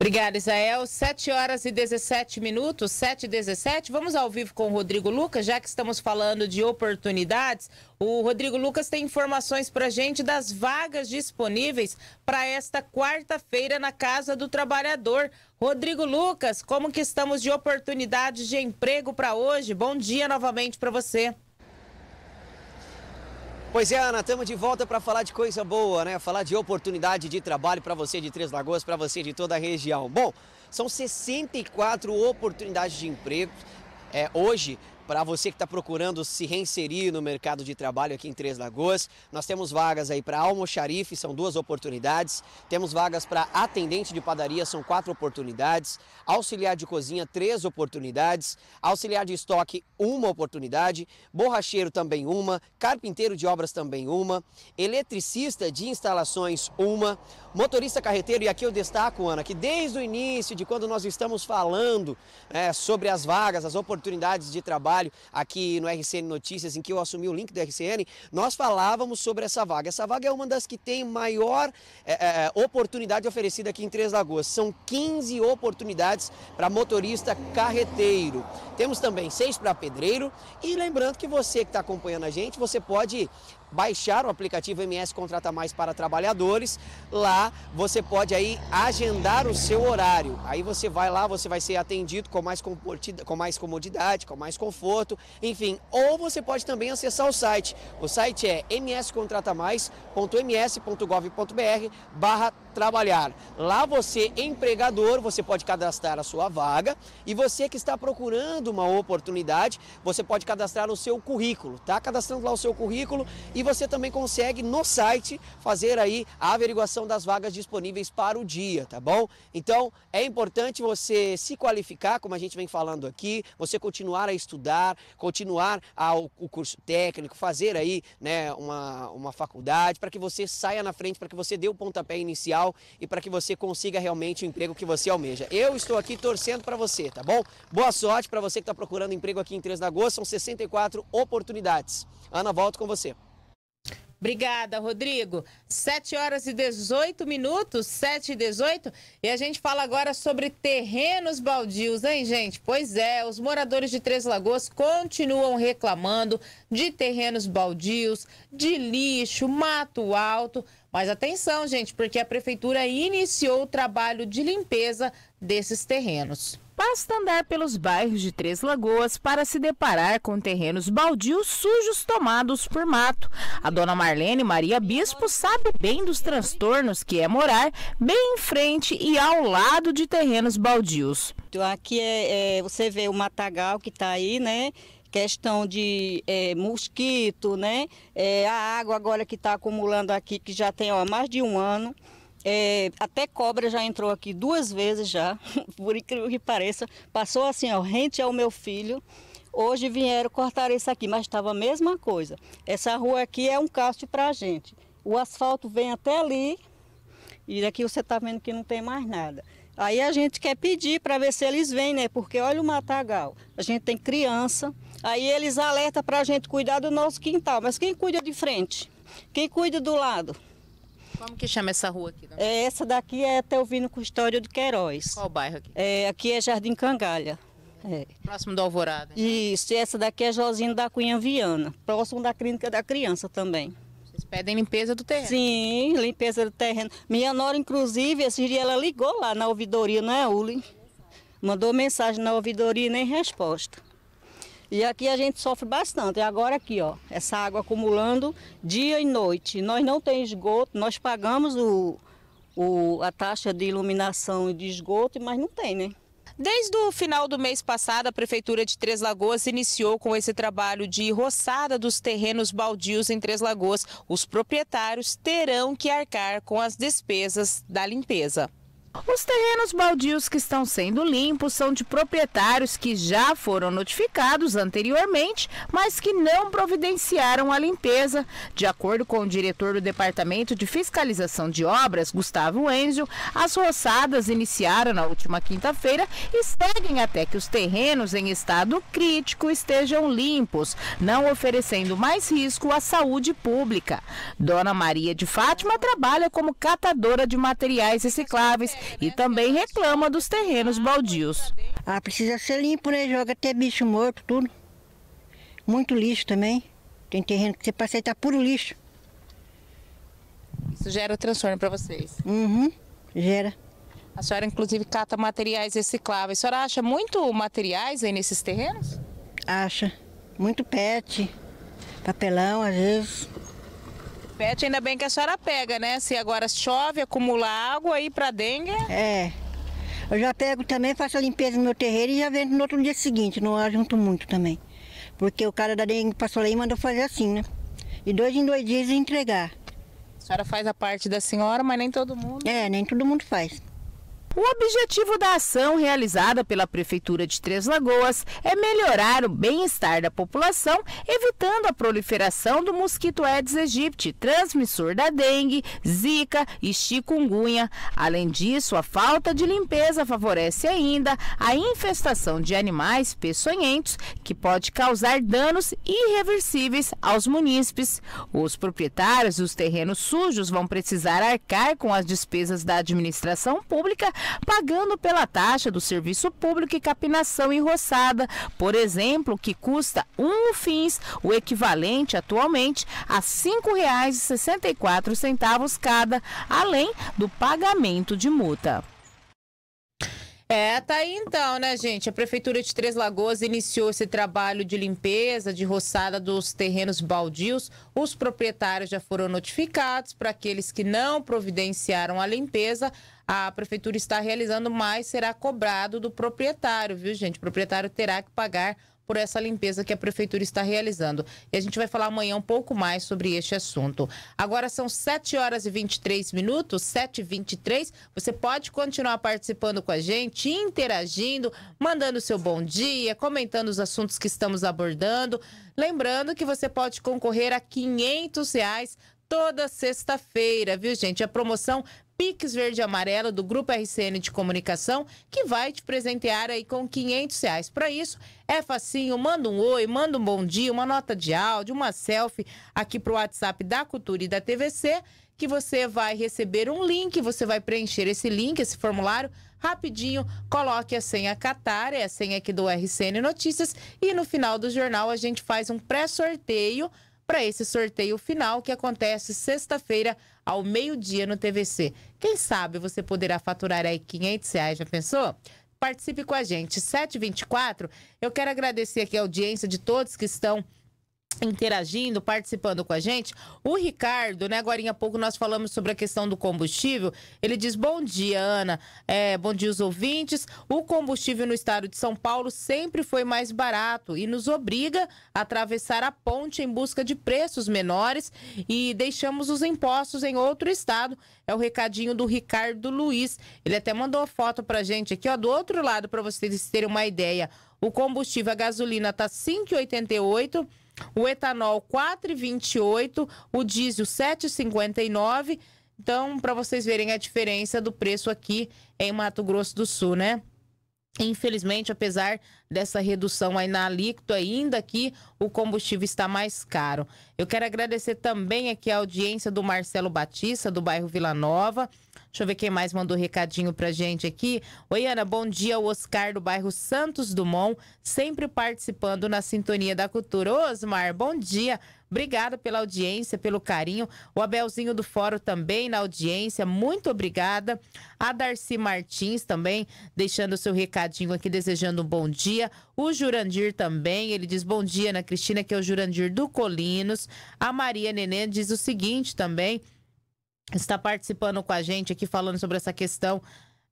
Obrigada, Isael. 7 horas e 17 minutos, 7 e 17. Vamos ao vivo com o Rodrigo Lucas, já que estamos falando de oportunidades. O Rodrigo Lucas tem informações para a gente das vagas disponíveis para esta quarta-feira na Casa do Trabalhador. Rodrigo Lucas, como que estamos de oportunidades de emprego para hoje? Bom dia novamente para você. Pois é, Ana, estamos de volta para falar de coisa boa, né? Falar de oportunidade de trabalho para você de Três Lagoas, para você de toda a região. Bom, são 64 oportunidades de emprego é, hoje para você que está procurando se reinserir no mercado de trabalho aqui em Três Lagoas, nós temos vagas aí para almoxarife, são duas oportunidades. Temos vagas para atendente de padaria, são quatro oportunidades. Auxiliar de cozinha, três oportunidades. Auxiliar de estoque, uma oportunidade. Borracheiro também uma. Carpinteiro de obras também uma. Eletricista de instalações, uma. Motorista carreteiro, e aqui eu destaco, Ana, que desde o início de quando nós estamos falando né, sobre as vagas, as oportunidades de trabalho, trabalho aqui no RCN Notícias, em que eu assumi o link do RCN, nós falávamos sobre essa vaga. Essa vaga é uma das que tem maior é, é, é oportunidade oferecida aqui em Três Lagoas. São 15 oportunidades para motorista carreteiro. Temos também seis para pedreiro. E lembrando que você que está acompanhando a gente, você pode baixar o aplicativo MS Contrata Mais para Trabalhadores. Lá você pode aí agendar o seu horário. Aí você vai lá, você vai ser atendido com mais, com mais comodidade, com mais conforto, enfim. Ou você pode também acessar o site. O site é mscontratamais.ms.gov.br barra trabalhar. Lá você, empregador, você pode cadastrar a sua vaga e você que está procurando uma oportunidade, você pode cadastrar o seu currículo, tá? Cadastrando lá o seu currículo e você também consegue no site fazer aí a averiguação das vagas disponíveis para o dia, tá bom? Então, é importante você se qualificar, como a gente vem falando aqui, você continuar a estudar, continuar ao, o curso técnico, fazer aí, né, uma, uma faculdade para que você saia na frente, para que você dê o pontapé inicial legal e para que você consiga realmente o emprego que você almeja. Eu estou aqui torcendo para você, tá bom? Boa sorte para você que está procurando emprego aqui em Três Lagoas, são 64 oportunidades. Ana, volto com você. Obrigada, Rodrigo. 7 horas e 18 minutos, 7 e 18. E a gente fala agora sobre terrenos baldios, hein, gente? Pois é, os moradores de Três Lagoas continuam reclamando de terrenos baldios, de lixo, mato alto. Mas atenção, gente, porque a prefeitura iniciou o trabalho de limpeza desses terrenos. Basta andar pelos bairros de Três Lagoas para se deparar com terrenos baldios sujos tomados por mato. A dona Marlene Maria Bispo sabe bem dos transtornos que é morar bem em frente e ao lado de terrenos baldios. Aqui é, é você vê o matagal que está aí, né? questão de é, mosquito, né? É, a água agora que está acumulando aqui, que já tem ó, mais de um ano. É, até cobra já entrou aqui duas vezes já, por incrível que pareça. Passou assim, ó, rente ao meu filho. Hoje vieram cortar isso aqui, mas estava a mesma coisa. Essa rua aqui é um caste para a gente. O asfalto vem até ali e daqui você está vendo que não tem mais nada. Aí a gente quer pedir para ver se eles vêm, né? Porque olha o matagal. A gente tem criança, Aí eles alertam para a gente cuidar do nosso quintal, mas quem cuida de frente? Quem cuida do lado? Como que chama essa rua aqui? Né? É, essa daqui é Teovino Custódio de Queiroz. Qual bairro aqui? É, aqui é Jardim Cangalha. É. Próximo do Alvorada. Né? Isso, e essa daqui é Josino da Cunha Viana, próximo da clínica da criança também. Vocês pedem limpeza do terreno? Sim, limpeza do terreno. Minha nora, inclusive, esse dia ela ligou lá na ouvidoria, não é, Uli? Mandou mensagem na ouvidoria e nem resposta. E aqui a gente sofre bastante. E agora aqui, ó, essa água acumulando dia e noite. Nós não tem esgoto, nós pagamos o, o, a taxa de iluminação e de esgoto, mas não tem, né? Desde o final do mês passado, a Prefeitura de Três Lagoas iniciou com esse trabalho de roçada dos terrenos baldios em Três Lagoas. Os proprietários terão que arcar com as despesas da limpeza. Os terrenos baldios que estão sendo limpos são de proprietários que já foram notificados anteriormente, mas que não providenciaram a limpeza. De acordo com o diretor do Departamento de Fiscalização de Obras, Gustavo Enzio, as roçadas iniciaram na última quinta-feira e seguem até que os terrenos em estado crítico estejam limpos, não oferecendo mais risco à saúde pública. Dona Maria de Fátima trabalha como catadora de materiais recicláveis e também reclama dos terrenos baldios. Ah, precisa ser limpo, né? Joga até bicho morto, tudo. Muito lixo também. Tem terreno que você passa e tá puro lixo. Isso gera transtorno para vocês? Uhum, gera. A senhora, inclusive, cata materiais recicláveis. A senhora acha muito materiais aí nesses terrenos? Acha. Muito pet, papelão, às vezes. Pet, ainda bem que a senhora pega, né? Se agora chove, acumula água aí para dengue. É. Eu já pego também, faço a limpeza no meu terreiro e já vendo no outro dia seguinte, não ajunto muito também. Porque o cara da dengue passou lá e mandou fazer assim, né? De dois em dois dias entregar. A senhora faz a parte da senhora, mas nem todo mundo. É, nem todo mundo faz. O objetivo da ação realizada pela Prefeitura de Três Lagoas é melhorar o bem-estar da população, evitando a proliferação do mosquito Aedes aegypti, transmissor da dengue, zika e chikungunya. Além disso, a falta de limpeza favorece ainda a infestação de animais peçonhentos, que pode causar danos irreversíveis aos munícipes. Os proprietários dos terrenos sujos vão precisar arcar com as despesas da administração pública pagando pela taxa do serviço público e capinação enroçada, por exemplo, que custa um fins, o equivalente atualmente a R$ 5,64 cada, além do pagamento de multa. É, tá aí então, né, gente? A Prefeitura de Três Lagoas iniciou esse trabalho de limpeza, de roçada dos terrenos baldios. Os proprietários já foram notificados. Para aqueles que não providenciaram a limpeza, a Prefeitura está realizando, mas será cobrado do proprietário, viu, gente? O proprietário terá que pagar por essa limpeza que a prefeitura está realizando. E a gente vai falar amanhã um pouco mais sobre este assunto. Agora são 7 horas e 23 minutos, 7 e 23. Você pode continuar participando com a gente, interagindo, mandando seu bom dia, comentando os assuntos que estamos abordando. Lembrando que você pode concorrer a 500 reais toda sexta-feira, viu, gente? A promoção Pix Verde Amarela do Grupo RCN de Comunicação, que vai te presentear aí com 500 reais. Para isso, é facinho, manda um oi, manda um bom dia, uma nota de áudio, uma selfie aqui para o WhatsApp da Cultura e da TVC, que você vai receber um link, você vai preencher esse link, esse formulário, rapidinho, coloque a senha Catar, é a senha aqui do RCN Notícias, e no final do jornal a gente faz um pré-sorteio para esse sorteio final que acontece sexta-feira ao meio-dia no TVC. Quem sabe você poderá faturar aí 500 reais, já pensou? Participe com a gente. 724, eu quero agradecer aqui a audiência de todos que estão interagindo, participando com a gente. O Ricardo, né, agora há pouco nós falamos sobre a questão do combustível. Ele diz: Bom dia, Ana. É, bom dia, os ouvintes. O combustível no estado de São Paulo sempre foi mais barato e nos obriga a atravessar a ponte em busca de preços menores e deixamos os impostos em outro estado. É o recadinho do Ricardo Luiz. Ele até mandou a foto pra gente aqui, ó, do outro lado, para vocês terem uma ideia. O combustível, a gasolina, tá 5,88 o etanol 4,28, o diesel 7,59. Então, para vocês verem a diferença do preço aqui em Mato Grosso do Sul, né? Infelizmente, apesar dessa redução aí na alíquota, ainda aqui o combustível está mais caro. Eu quero agradecer também aqui a audiência do Marcelo Batista, do bairro Vila Nova. Deixa eu ver quem mais mandou recadinho pra gente aqui. Oi, Ana, bom dia. O Oscar do bairro Santos Dumont, sempre participando na Sintonia da Cultura. Ô, Osmar, bom dia. Obrigada pela audiência, pelo carinho. O Abelzinho do Fórum também na audiência, muito obrigada. A Darcy Martins também deixando seu recadinho aqui, desejando um bom dia. O Jurandir também, ele diz bom dia Ana Cristina, que é o Jurandir do Colinos. A Maria Nenê diz o seguinte também está participando com a gente aqui falando sobre essa questão.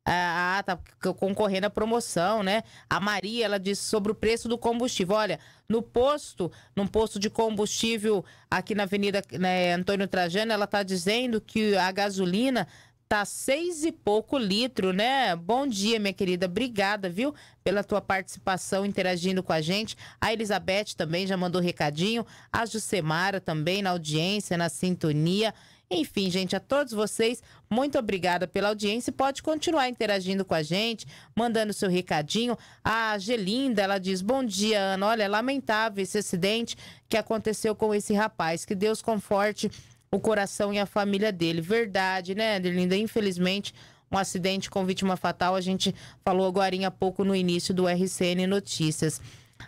Ah, tá concorrendo à promoção, né? A Maria, ela disse sobre o preço do combustível. Olha, no posto, num posto de combustível aqui na Avenida né, Antônio Trajano, ela tá dizendo que a gasolina tá seis e pouco litro, né? Bom dia, minha querida. Obrigada, viu, pela tua participação, interagindo com a gente. A Elizabeth também já mandou recadinho. A Jusemara também na audiência, na sintonia. Enfim, gente, a todos vocês, muito obrigada pela audiência. Pode continuar interagindo com a gente, mandando seu recadinho. A Gelinda, ela diz: Bom dia, Ana. Olha, lamentável esse acidente que aconteceu com esse rapaz. Que Deus conforte o coração e a família dele. Verdade, né, Gelinda? Infelizmente, um acidente com vítima fatal. A gente falou agora há pouco no início do RCN Notícias.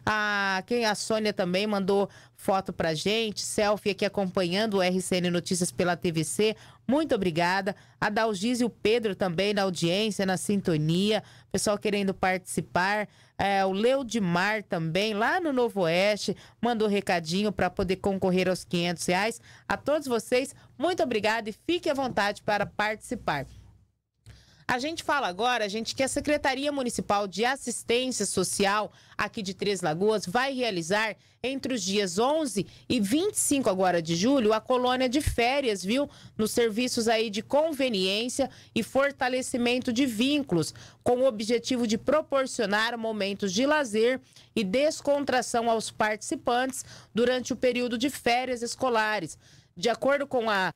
A, quem, a Sônia também mandou foto pra gente, selfie aqui acompanhando o RCN Notícias pela TVC. Muito obrigada. A Dalgiz e o Pedro também na audiência, na sintonia. Pessoal querendo participar. É, o Leudimar também, lá no Novo Oeste, mandou recadinho para poder concorrer aos 500 reais. A todos vocês, muito obrigada e fique à vontade para participar. A gente fala agora, gente, que a Secretaria Municipal de Assistência Social aqui de Três Lagoas vai realizar entre os dias 11 e 25 agora de julho a colônia de férias, viu? Nos serviços aí de conveniência e fortalecimento de vínculos, com o objetivo de proporcionar momentos de lazer e descontração aos participantes durante o período de férias escolares. De acordo com a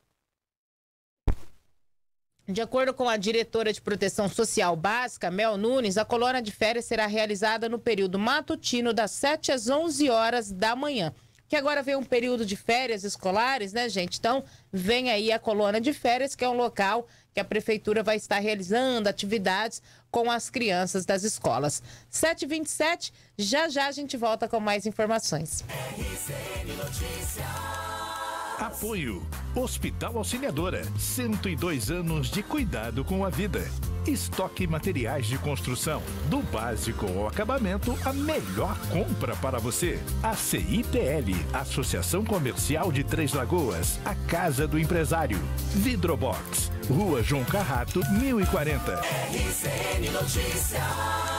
de acordo com a diretora de Proteção Social Básica, Mel Nunes, a colônia de férias será realizada no período matutino das 7 às 11 horas da manhã. Que agora vem um período de férias escolares, né, gente? Então, vem aí a colônia de férias, que é um local que a prefeitura vai estar realizando atividades com as crianças das escolas. 7h27, já já a gente volta com mais informações. RCN Notícias. Apoio. Hospital Auxiliadora. 102 anos de cuidado com a vida. Estoque materiais de construção. Do básico ao acabamento, a melhor compra para você. A CITL, Associação Comercial de Três Lagoas, a Casa do Empresário. Vidrobox, Rua João Carrato, 1040. RCN Notícias.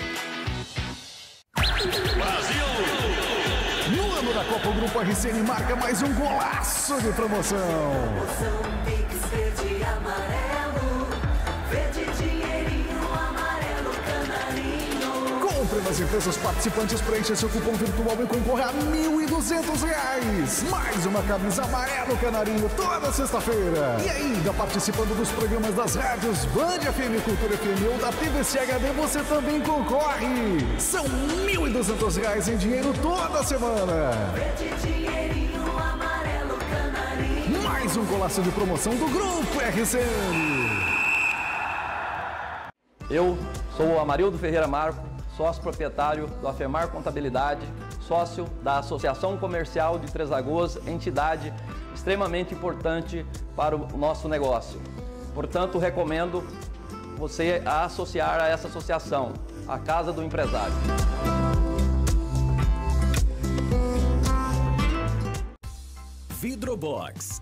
o Grupo RCN marca mais um golaço de promoção. promoção Pix verde, amarelo. As empresas participantes preencha seu cupom virtual e concorrem a mil e duzentos reais. Mais uma camisa amarelo canarinho toda sexta-feira. E ainda participando dos programas das rádios Band FM, Cultura FM ou da TVC HD, você também concorre. São mil e duzentos reais em dinheiro toda semana. Mais um golaço de promoção do Grupo RCN. Eu sou o Amarildo Ferreira Marco sócio proprietário do Afemar Contabilidade, sócio da Associação Comercial de Três Lagoas, entidade extremamente importante para o nosso negócio. Portanto, recomendo você a associar a essa associação, a Casa do Empresário. Vidrobox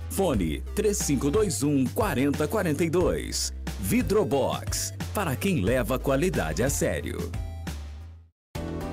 Fone 3521 4042. Vidrobox. Para quem leva qualidade a sério.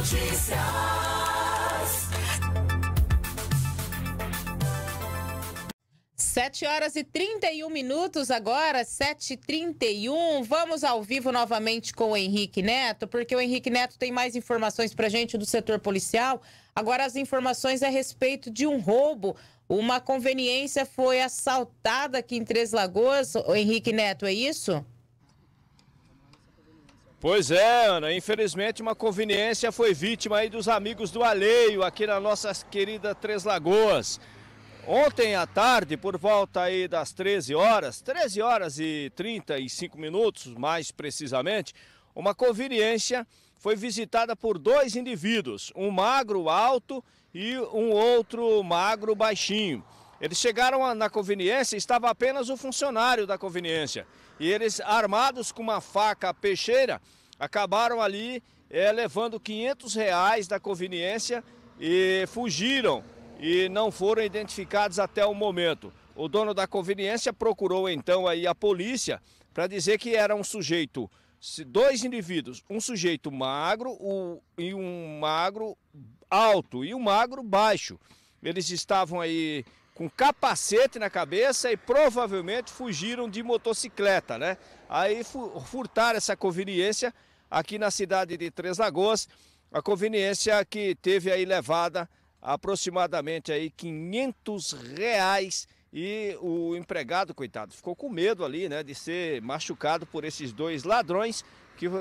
Notícias. 7 horas e 31 minutos agora, 7h31. Vamos ao vivo novamente com o Henrique Neto, porque o Henrique Neto tem mais informações para gente do setor policial. Agora, as informações a respeito de um roubo. Uma conveniência foi assaltada aqui em Três Lagoas. O Henrique Neto, é isso? Sim. Pois é, Ana, infelizmente uma conveniência foi vítima aí dos amigos do alheio aqui na nossa querida Três Lagoas. Ontem à tarde, por volta aí das 13 horas, 13 horas e 35 minutos, mais precisamente, uma conveniência foi visitada por dois indivíduos, um magro alto e um outro magro baixinho. Eles chegaram na conveniência, estava apenas o funcionário da conveniência. E eles, armados com uma faca peixeira, acabaram ali é, levando 500 reais da conveniência e fugiram e não foram identificados até o momento. O dono da conveniência procurou então aí a polícia para dizer que era um sujeito, dois indivíduos, um sujeito magro e um magro alto e um magro baixo. Eles estavam aí com capacete na cabeça e provavelmente fugiram de motocicleta, né? Aí furtaram essa conveniência aqui na cidade de Três Lagoas, a conveniência que teve aí levada aproximadamente aí 500 reais e o empregado, coitado, ficou com medo ali, né, de ser machucado por esses dois ladrões que uh,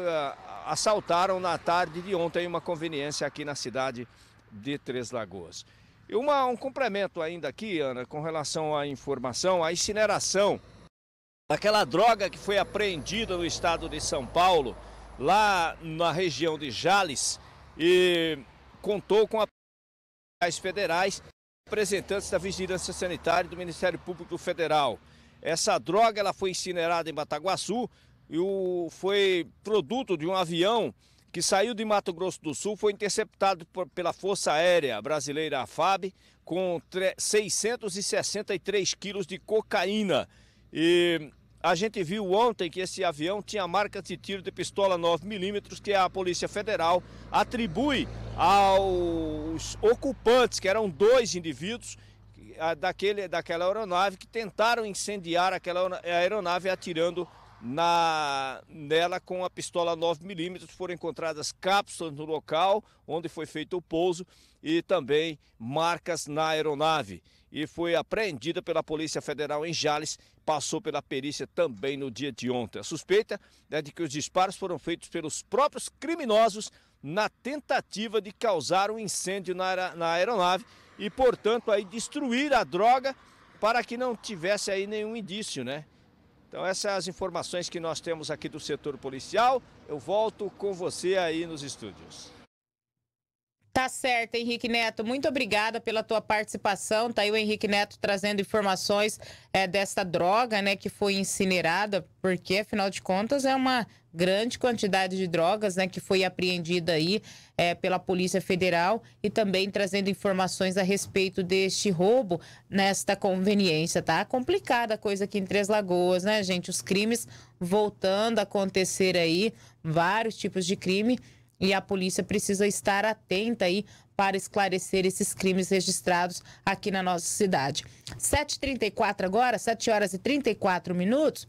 assaltaram na tarde de ontem uma conveniência aqui na cidade de Três Lagoas. E uma, um complemento ainda aqui, Ana, com relação à informação, à incineração daquela droga que foi apreendida no estado de São Paulo, lá na região de Jales, e contou com as federais, representantes da Vigilância Sanitária e do Ministério Público Federal. Essa droga ela foi incinerada em Bataguaçu e o, foi produto de um avião que saiu de Mato Grosso do Sul, foi interceptado por, pela Força Aérea Brasileira, a FAB, com 663 quilos de cocaína. E a gente viu ontem que esse avião tinha marca de tiro de pistola 9mm que a Polícia Federal atribui aos ocupantes, que eram dois indivíduos daquele, daquela aeronave que tentaram incendiar aquela aeronave atirando na, nela com a pistola 9mm. Foram encontradas cápsulas no local onde foi feito o pouso e também marcas na aeronave. E foi apreendida pela Polícia Federal em Jales, passou pela perícia também no dia de ontem. A suspeita é de que os disparos foram feitos pelos próprios criminosos na tentativa de causar um incêndio na, na aeronave e, portanto, aí destruir a droga para que não tivesse aí nenhum indício, né? Então essas são as informações que nós temos aqui do setor policial. Eu volto com você aí nos estúdios. Tá certo, Henrique Neto. Muito obrigada pela tua participação. Tá aí o Henrique Neto trazendo informações é, eh, dessa droga, né, que foi incinerada, porque afinal de contas é uma grande quantidade de drogas, né, que foi apreendida aí é, pela Polícia Federal e também trazendo informações a respeito deste roubo nesta conveniência, tá? Complicada a coisa aqui em Três Lagoas, né, gente? Os crimes voltando a acontecer aí, vários tipos de crime e a polícia precisa estar atenta aí para esclarecer esses crimes registrados aqui na nossa cidade. 7h34 agora, 7 horas e 34 minutos.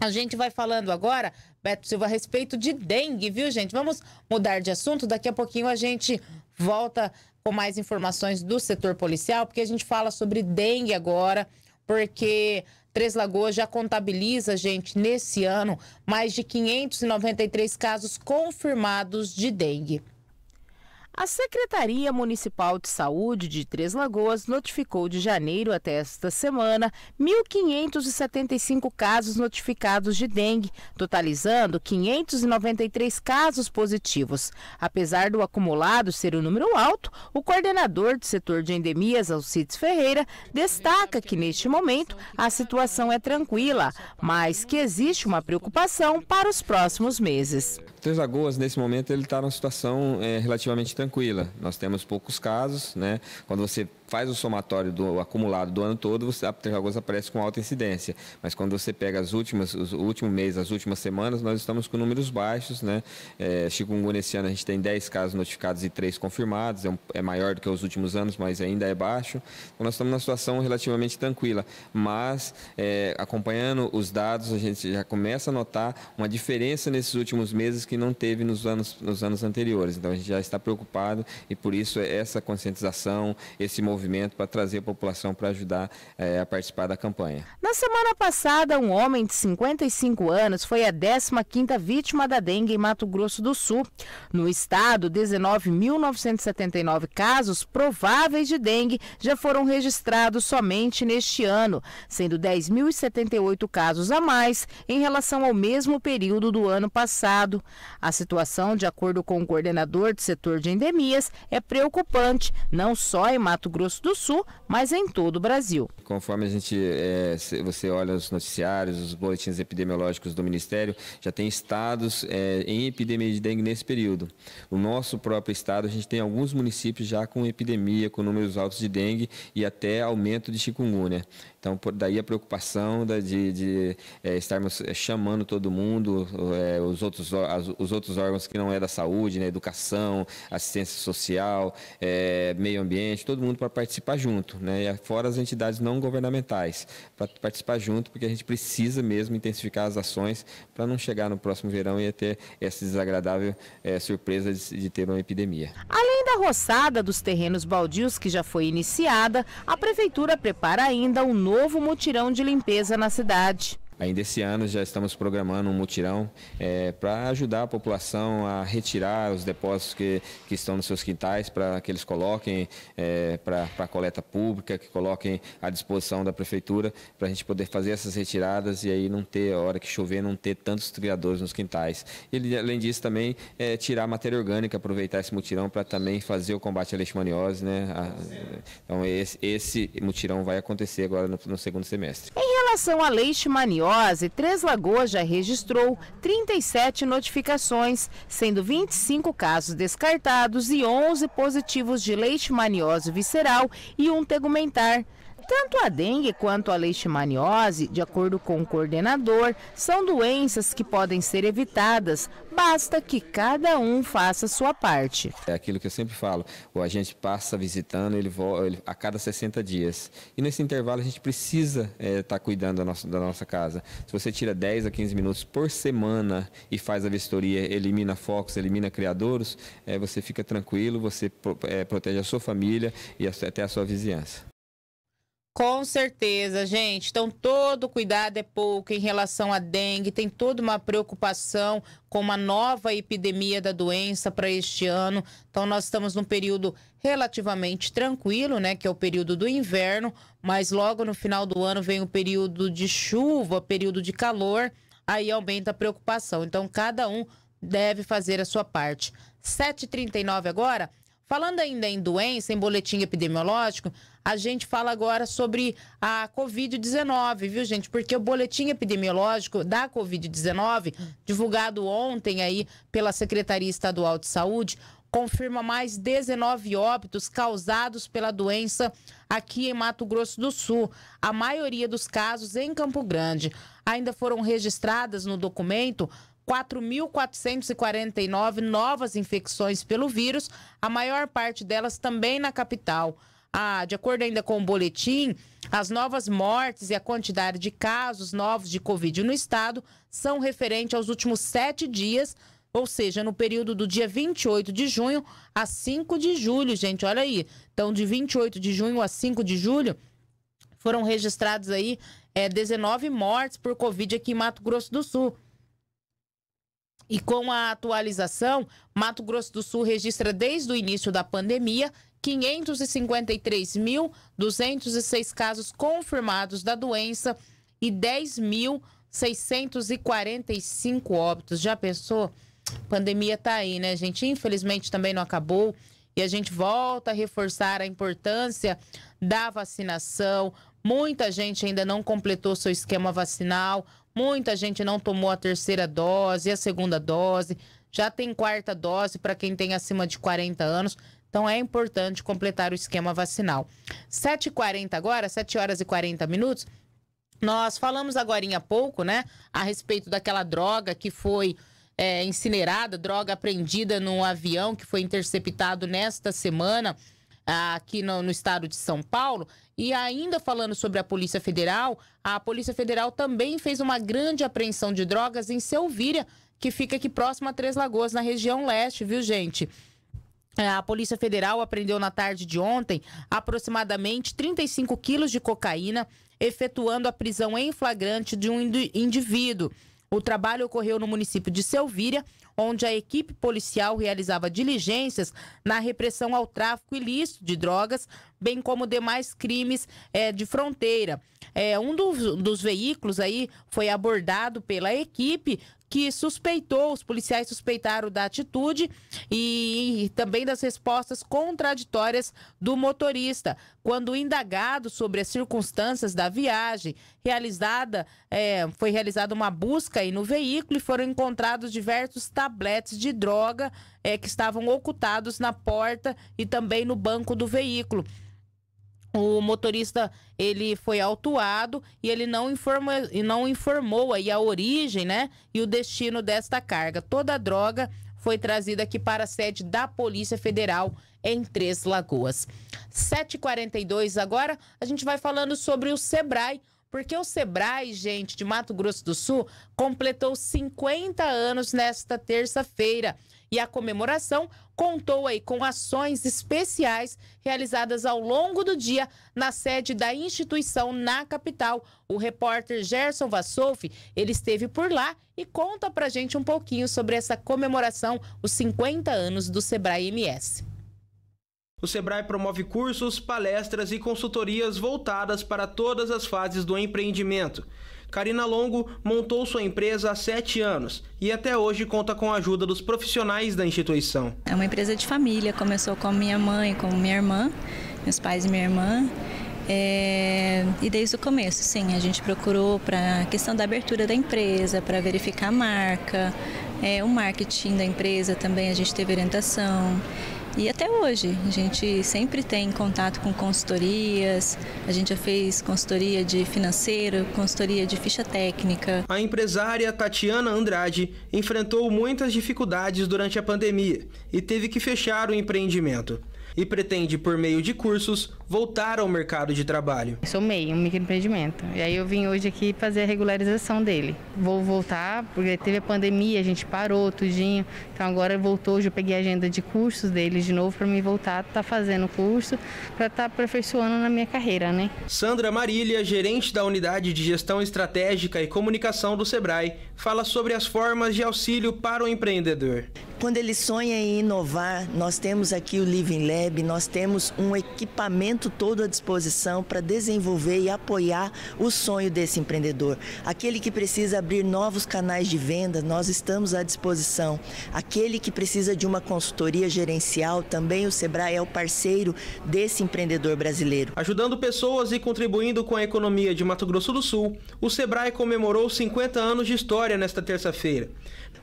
A gente vai falando agora, Beto Silva, a respeito de dengue, viu, gente? Vamos mudar de assunto. Daqui a pouquinho a gente volta com mais informações do setor policial, porque a gente fala sobre dengue agora, porque Três Lagoas já contabiliza, gente, nesse ano, mais de 593 casos confirmados de dengue. A Secretaria Municipal de Saúde de Três Lagoas notificou de janeiro até esta semana 1.575 casos notificados de dengue, totalizando 593 casos positivos. Apesar do acumulado ser um número alto, o coordenador do setor de endemias, Alcides Ferreira, destaca que neste momento a situação é tranquila, mas que existe uma preocupação para os próximos meses. Três Lagoas, nesse momento, ele está numa situação é, relativamente tranquila tranquila. Nós temos poucos casos, né? Quando você faz o somatório do acumulado do ano todo, você, a Agosto aparece com alta incidência. Mas quando você pega as últimas, o último mês, as últimas semanas, nós estamos com números baixos, né? É, chikungunya esse ano a gente tem 10 casos notificados e 3 confirmados, é, um, é maior do que os últimos anos, mas ainda é baixo. Então nós estamos numa situação relativamente tranquila, mas é, acompanhando os dados, a gente já começa a notar uma diferença nesses últimos meses que não teve nos anos, nos anos anteriores. Então a gente já está preocupado e por isso é essa conscientização, esse movimento movimento para trazer a população para ajudar é, a participar da campanha. Na semana passada, um homem de 55 anos foi a 15ª vítima da dengue em Mato Grosso do Sul. No estado, 19.979 casos prováveis de dengue já foram registrados somente neste ano, sendo 10.078 casos a mais em relação ao mesmo período do ano passado. A situação, de acordo com o coordenador do setor de endemias, é preocupante, não só em Mato Grosso Grosso do Sul, mas em todo o Brasil. Conforme a gente, é, você olha os noticiários, os boletins epidemiológicos do Ministério, já tem estados é, em epidemia de dengue nesse período. O nosso próprio estado, a gente tem alguns municípios já com epidemia, com números altos de dengue e até aumento de chikungunya. Então, por, daí a preocupação da, de, de é, estarmos é, chamando todo mundo, é, os, outros, as, os outros órgãos que não é da saúde, né, educação, assistência social, é, meio ambiente, todo mundo para participar junto, né, fora as entidades não governamentais, para participar junto, porque a gente precisa mesmo intensificar as ações para não chegar no próximo verão e ter essa desagradável é, surpresa de, de ter uma epidemia. Além da roçada dos terrenos baldios que já foi iniciada, a Prefeitura prepara ainda um novo novo mutirão de limpeza na cidade. Ainda esse ano já estamos programando um mutirão é, para ajudar a população a retirar os depósitos que, que estão nos seus quintais para que eles coloquem é, para a coleta pública, que coloquem à disposição da prefeitura para a gente poder fazer essas retiradas e aí não ter, a hora que chover, não ter tantos criadores nos quintais. E além disso também é, tirar matéria orgânica, aproveitar esse mutirão para também fazer o combate à leishmaniose. Né? A, então esse, esse mutirão vai acontecer agora no, no segundo semestre. Em relação à leishmaniose, Três Lagoas já registrou 37 notificações, sendo 25 casos descartados e 11 positivos de leishmaniose visceral e um tegumentar. Tanto a dengue quanto a leishmaniose, de acordo com o coordenador, são doenças que podem ser evitadas, basta que cada um faça a sua parte. É aquilo que eu sempre falo, o agente passa visitando ele, ele a cada 60 dias. E nesse intervalo a gente precisa estar é, tá cuidando da nossa, da nossa casa. Se você tira 10 a 15 minutos por semana e faz a vistoria, elimina focos, elimina criadouros, é, você fica tranquilo, você pro, é, protege a sua família e até a sua vizinhança. Com certeza, gente. Então, todo cuidado é pouco em relação à dengue. Tem toda uma preocupação com uma nova epidemia da doença para este ano. Então, nós estamos num período relativamente tranquilo, né? Que é o período do inverno. Mas logo no final do ano vem o período de chuva, período de calor. Aí aumenta a preocupação. Então, cada um deve fazer a sua parte. 7h39 agora. Falando ainda em doença, em boletim epidemiológico a gente fala agora sobre a Covid-19, viu, gente? Porque o boletim epidemiológico da Covid-19, divulgado ontem aí pela Secretaria Estadual de Saúde, confirma mais 19 óbitos causados pela doença aqui em Mato Grosso do Sul, a maioria dos casos em Campo Grande. Ainda foram registradas no documento 4.449 novas infecções pelo vírus, a maior parte delas também na capital. Ah, de acordo ainda com o boletim, as novas mortes e a quantidade de casos novos de Covid no estado são referentes aos últimos sete dias, ou seja, no período do dia 28 de junho a 5 de julho, gente. Olha aí. Então, de 28 de junho a 5 de julho, foram registrados aí é, 19 mortes por Covid aqui em Mato Grosso do Sul. E com a atualização, Mato Grosso do Sul registra desde o início da pandemia 553.206 casos confirmados da doença e 10.645 óbitos. Já pensou? A pandemia tá aí, né, gente? Infelizmente também não acabou. E a gente volta a reforçar a importância da vacinação. Muita gente ainda não completou seu esquema vacinal, muita gente não tomou a terceira dose, a segunda dose, já tem quarta dose para quem tem acima de 40 anos. Então é importante completar o esquema vacinal. 7h40 agora, 7 horas e 40 minutos. Nós falamos agora há pouco, né, a respeito daquela droga que foi é, incinerada, droga apreendida num avião que foi interceptado nesta semana aqui no, no, estado de São Paulo. E ainda falando sobre a Polícia Federal, a Polícia Federal também fez uma grande apreensão de drogas em Selvíria, que fica aqui próximo a Três Lagoas, na região leste, viu, gente? É, a Polícia Federal apreendeu na tarde de ontem aproximadamente 35 quilos de cocaína, efetuando a prisão em flagrante de um indivíduo. O trabalho ocorreu no município de Selvíria, onde a equipe policial realizava diligências na repressão ao tráfico ilícito de drogas, bem como demais crimes é, de fronteira. É, um dos, dos, veículos aí foi abordado pela equipe, que suspeitou, os policiais suspeitaram da atitude e, e, também das respostas contraditórias do motorista. Quando indagado sobre as circunstâncias da viagem, realizada, é, foi realizada uma busca no veículo e foram encontrados diversos tabletes de droga é, que estavam ocultados na porta e também no banco do veículo o motorista ele foi autuado e ele não informou, não informou aí a origem, né, e o destino desta carga. Toda a droga foi trazida aqui para a sede da Polícia Federal em Três Lagoas. 7:42 agora, a gente vai falando sobre o Sebrae, porque o Sebrae, gente, de Mato Grosso do Sul, completou 50 anos nesta terça-feira. E a comemoração contou aí com ações especiais realizadas ao longo do dia na sede da instituição na capital. O repórter Gerson Vassouf, ele esteve por lá e conta pra gente um pouquinho sobre essa comemoração, os 50 anos do Sebrae MS. O Sebrae promove cursos, palestras e consultorias voltadas para todas as fases do empreendimento. Karina Longo montou sua empresa há sete anos e até hoje conta com a ajuda dos profissionais da instituição. É uma empresa de família, começou com minha mãe, com minha irmã, meus pais e minha irmã. É, e desde o começo, sim, a gente procurou para a questão da abertura da empresa, para verificar a marca, é, o marketing da empresa também a gente teve orientação. E até hoje, a gente sempre tem contato com consultorias, a gente já fez consultoria de financeiro, consultoria de ficha técnica. A empresária Tatiana Andrade enfrentou muitas dificuldades durante a pandemia e teve que fechar o empreendimento. E pretende, por meio de cursos, voltar ao mercado de trabalho. Sou MEI, um microempreendimento. E aí eu vim hoje aqui fazer a regularização dele. Vou voltar, porque teve a pandemia, a gente parou tudinho. Então agora voltou, hoje eu peguei a agenda de cursos dele de novo para me voltar, tá fazendo curso, para estar tá aperfeiçoando na minha carreira, né? Sandra Marília, gerente da unidade de gestão estratégica e comunicação do Sebrae, fala sobre as formas de auxílio para o empreendedor. Quando ele sonha em inovar, nós temos aqui o Living Lab, nós temos um equipamento momento todo à disposição para desenvolver e apoiar o sonho desse empreendedor. Aquele que precisa abrir novos canais de venda, nós estamos à disposição. Aquele que precisa de uma consultoria gerencial, também o Sebrae é o parceiro desse empreendedor brasileiro. Ajudando pessoas e contribuindo com a economia de Mato Grosso do Sul, o Sebrae comemorou 50 anos de história nesta terça-feira.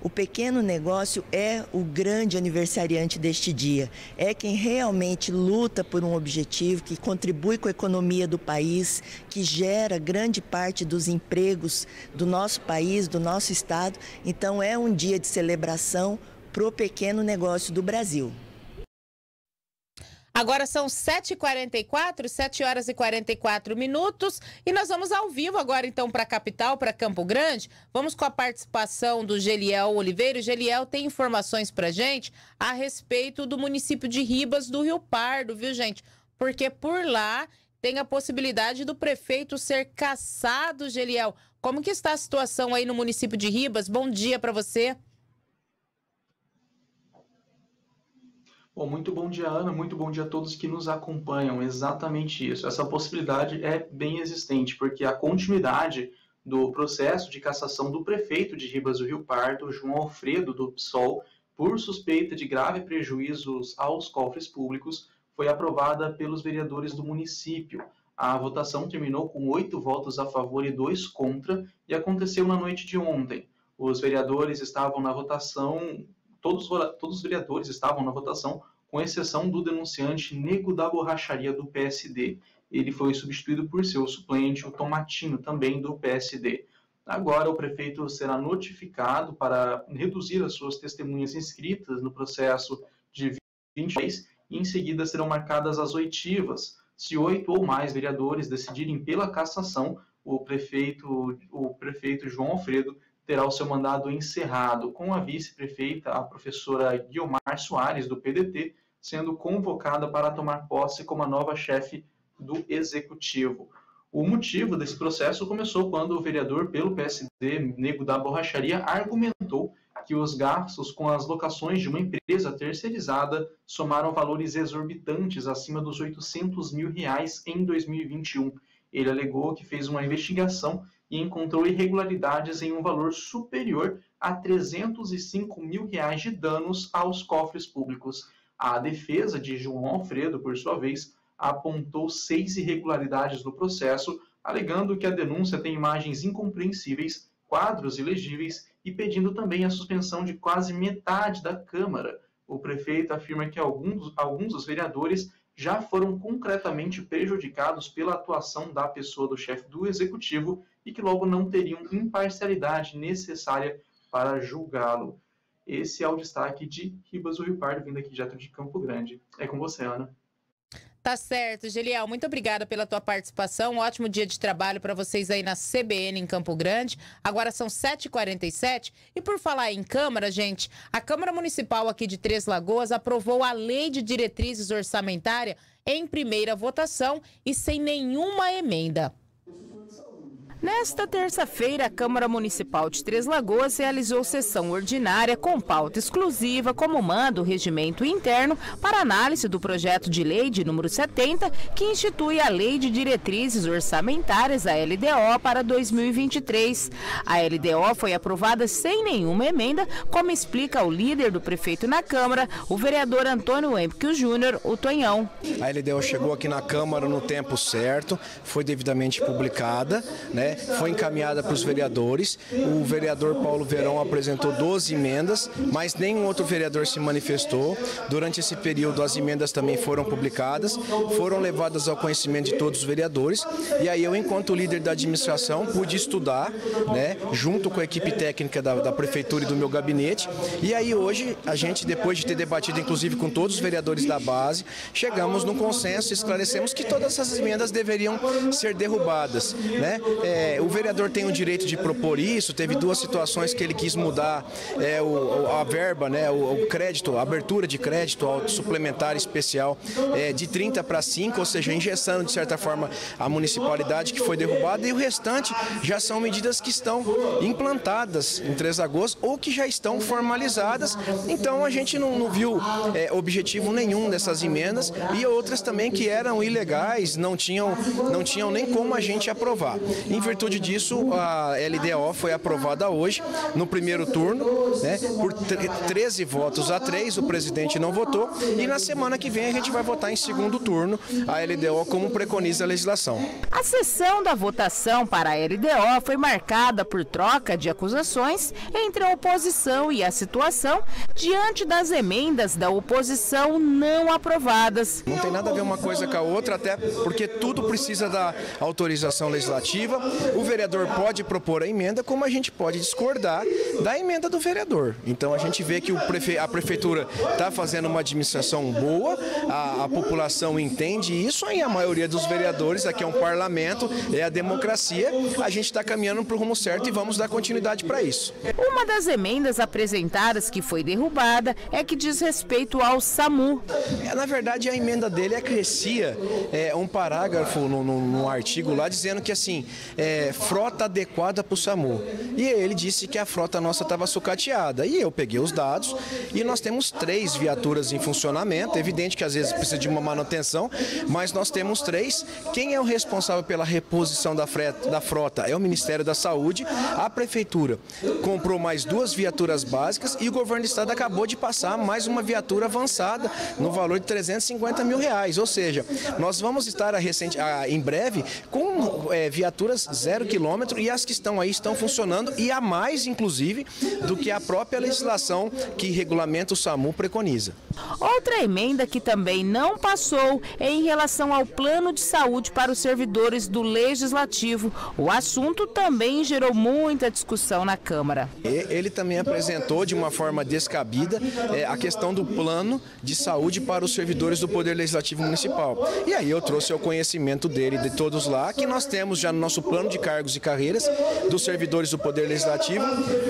O pequeno negócio é o grande aniversariante deste dia. É quem realmente luta por um objetivo, que contribui com a economia do país, que gera grande parte dos empregos do nosso país, do nosso estado. Então é um dia de celebração para o pequeno negócio do Brasil. Agora são 7h44, 7 horas e 44 minutos, e nós vamos ao vivo agora então para a capital, para Campo Grande. Vamos com a participação do Geliel Oliveira. O Geliel tem informações para gente a respeito do município de Ribas do Rio Pardo, viu gente? porque por lá tem a possibilidade do prefeito ser caçado, Geliel. Como que está a situação aí no município de Ribas? Bom dia para você. Bom, muito bom dia, Ana. Muito bom dia a todos que nos acompanham. Exatamente isso. Essa possibilidade é bem existente, porque a continuidade do processo de cassação do prefeito de Ribas do Rio Pardo, João Alfredo do PSOL, por suspeita de grave prejuízos aos cofres públicos, foi aprovada pelos vereadores do município. A votação terminou com oito votos a favor e dois contra e aconteceu na noite de ontem. Os vereadores estavam na votação, todos, todos os vereadores estavam na votação, com exceção do denunciante Nego da Borracharia do PSD. Ele foi substituído por seu suplente, o Tomatinho, também do PSD. Agora, o prefeito será notificado para reduzir as suas testemunhas inscritas no processo de 20 e em seguida serão marcadas as oitivas. Se oito ou mais vereadores decidirem pela cassação, o prefeito, o prefeito João Alfredo terá o seu mandado encerrado, com a vice-prefeita, a professora Guilmar Soares, do PDT, sendo convocada para tomar posse como a nova chefe do executivo. O motivo desse processo começou quando o vereador pelo PSD, Nego da Borracharia, argumentou que os gastos com as locações de uma empresa terceirizada somaram valores exorbitantes acima dos 800 mil reais em 2021. Ele alegou que fez uma investigação e encontrou irregularidades em um valor superior a 305 mil reais de danos aos cofres públicos. A defesa de João Alfredo, por sua vez, apontou seis irregularidades no processo, alegando que a denúncia tem imagens incompreensíveis, quadros ilegíveis e pedindo também a suspensão de quase metade da Câmara. O prefeito afirma que alguns, alguns dos vereadores já foram concretamente prejudicados pela atuação da pessoa do chefe do executivo e que logo não teriam imparcialidade necessária para julgá-lo. Esse é o destaque de Ribas do Rio Pardo, vindo aqui direto de Campo Grande. É com você, Ana. Tá certo, Geliel. Muito obrigada pela tua participação. Um ótimo dia de trabalho para vocês aí na CBN em Campo Grande. Agora são 7h47. E por falar em Câmara, gente, a Câmara Municipal aqui de Três Lagoas aprovou a Lei de Diretrizes Orçamentária em primeira votação e sem nenhuma emenda. Nesta terça-feira, a Câmara Municipal de Três Lagoas realizou sessão ordinária com pauta exclusiva, como manda o regimento interno, para análise do projeto de lei de número 70, que institui a Lei de Diretrizes Orçamentárias, a LDO, para 2023. A LDO foi aprovada sem nenhuma emenda, como explica o líder do prefeito na Câmara, o vereador Antônio Empke Júnior, o Tonhão. A LDO chegou aqui na Câmara no tempo certo, foi devidamente publicada, né? foi encaminhada para os vereadores. O vereador Paulo Verão apresentou 12 emendas, mas nenhum outro vereador se manifestou. Durante esse período, as emendas também foram publicadas, foram levadas ao conhecimento de todos os vereadores. E aí eu, enquanto líder da administração, pude estudar, né, junto com a equipe técnica da, da prefeitura e do meu gabinete. E aí hoje, a gente, depois de ter debatido, inclusive com todos os vereadores da base, chegamos num consenso e esclarecemos que todas essas emendas deveriam ser derrubadas, né? É, é, o vereador tem o direito de propor isso. Teve duas situações que ele quis mudar é, o, a verba, né, o, o, crédito, a abertura de crédito ao suplementar especial é, de 30 para 5, ou seja, engessando de certa forma a municipalidade que foi derrubada e o restante já são medidas que estão implantadas em Três agosto ou que já estão formalizadas. Então a gente não, não viu é, objetivo nenhum dessas emendas e outras também que eram ilegais, não tinham, não tinham nem como a gente aprovar virtude disso, a LDO foi aprovada hoje, no primeiro turno, né, por 13 votos a 3, o presidente não votou, e na semana que vem a gente vai votar em segundo turno a LDO como preconiza a legislação. A sessão da votação para a LDO foi marcada por troca de acusações entre a oposição e a situação diante das emendas da oposição não aprovadas. Não tem nada a ver uma coisa com a outra, até porque tudo precisa da autorização legislativa o vereador pode propor a emenda, como a gente pode discordar da emenda do vereador. Então a gente vê que prefe... a prefeitura está fazendo uma administração boa, a... a, população entende isso e a maioria dos vereadores, aqui é um parlamento, é a democracia, a gente está caminhando para o rumo certo e vamos dar continuidade para isso. Uma das emendas apresentadas que foi derrubada é que diz respeito ao SAMU. É, na verdade, a emenda dele acrescia é, um parágrafo no, no, no artigo lá dizendo que assim. É, é, frota adequada para o SAMU. E ele disse que a frota nossa estava sucateada. E eu peguei os dados e nós temos três viaturas em funcionamento. É evidente que às vezes precisa de uma manutenção, mas nós temos três. Quem é o responsável pela reposição da, freta, da frota? É o Ministério da Saúde. A Prefeitura comprou mais duas viaturas básicas e o governo do estado acabou de passar mais uma viatura avançada no valor de 350 mil reais. Ou seja, nós vamos estar a recente, a, em breve com é, viaturas zero quilômetro e as que estão aí estão funcionando e a mais, inclusive, do que a própria legislação que regulamenta o SAMU preconiza. Outra emenda que também não passou é em relação ao plano de saúde para os servidores do Legislativo. O assunto também gerou muita discussão na Câmara. Ele também apresentou de uma forma descabida é, a questão do plano de saúde para os servidores do Poder Legislativo Municipal. E aí eu trouxe ao conhecimento dele, de todos lá, que nós temos já no nosso plano plano de cargos e carreiras dos servidores do Poder Legislativo,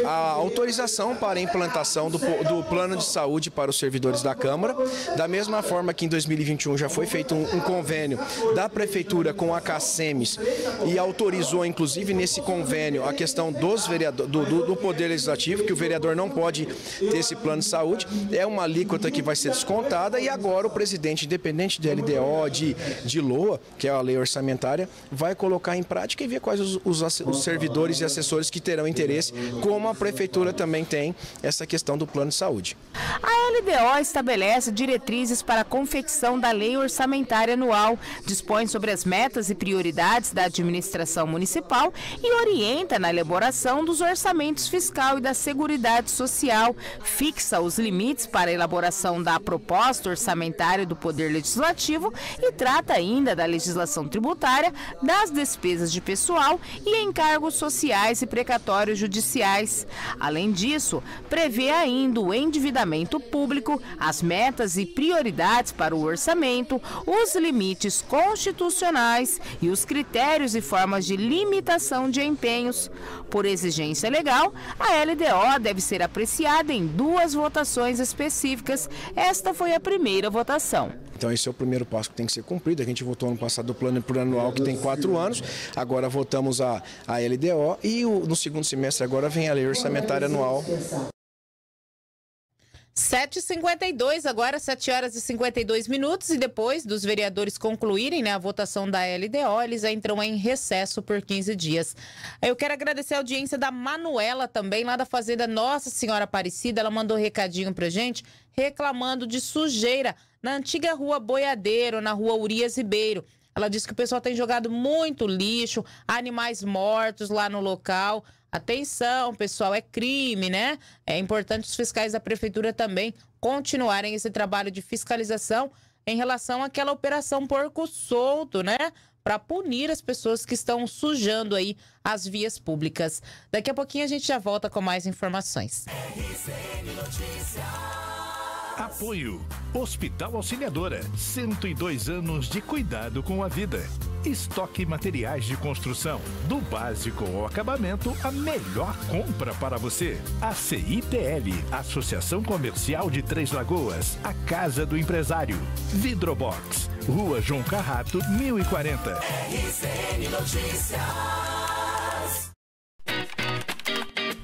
a autorização para a implantação do, do plano de saúde para os servidores da Câmara. Da mesma forma que em 2021 já foi feito um, um convênio da Prefeitura com a CACEMES e autorizou, inclusive, nesse convênio a questão dos do, do, do Poder Legislativo, que o vereador não pode ter esse plano de saúde. É uma alíquota que vai ser descontada e agora o presidente, independente de LDO, de, de LOA, que é a lei orçamentária, vai colocar em prática e ver quais os, os, os, servidores e assessores que terão interesse, como a Prefeitura também tem essa questão do plano de saúde. A LDO estabelece diretrizes para a confecção da lei orçamentária anual, dispõe sobre as metas e prioridades da administração municipal e orienta na elaboração dos orçamentos fiscal e da Seguridade Social, fixa os limites para a elaboração da proposta orçamentária do Poder Legislativo e trata ainda da legislação tributária, das despesas de pessoas pessoal e em cargos sociais e precatórios judiciais. Além disso, prevê ainda o endividamento público, as metas e prioridades para o orçamento, os limites constitucionais e os critérios e formas de limitação de empenhos. Por exigência legal, a LDO deve ser apreciada em duas votações específicas. Esta foi a primeira votação. Então esse é o primeiro passo que tem que ser cumprido. A gente votou ano passado o plano plurianual que tem quatro anos, agora votamos a, a LDO e o, no segundo semestre agora vem a lei orçamentária anual 7h52, agora 7 horas e 52 minutos, e depois dos vereadores concluírem né, a votação da LDO, eles entram em recesso por 15 dias. Eu quero agradecer a audiência da Manuela também, lá da Fazenda Nossa Senhora Aparecida. Ela mandou um recadinho pra gente, reclamando de sujeira na antiga rua Boiadeiro, na rua Urias Ribeiro. Ela disse que o pessoal tem jogado muito lixo, animais mortos lá no local. Atenção, pessoal, é crime, né? É importante os fiscais da prefeitura também continuarem esse trabalho de fiscalização em relação àquela operação porco solto, né? Para punir as pessoas que estão sujando aí as vias públicas. Daqui a pouquinho a gente já volta com mais informações. RCN Notícias. Apoio Hospital Auxiliadora, 102 anos de cuidado com a vida. Estoque materiais de construção, do básico ao acabamento, a melhor compra para você. A CITL, Associação Comercial de Três Lagoas, a Casa do Empresário. Vidrobox, Rua João Carrato, 1040. RCN Notícias.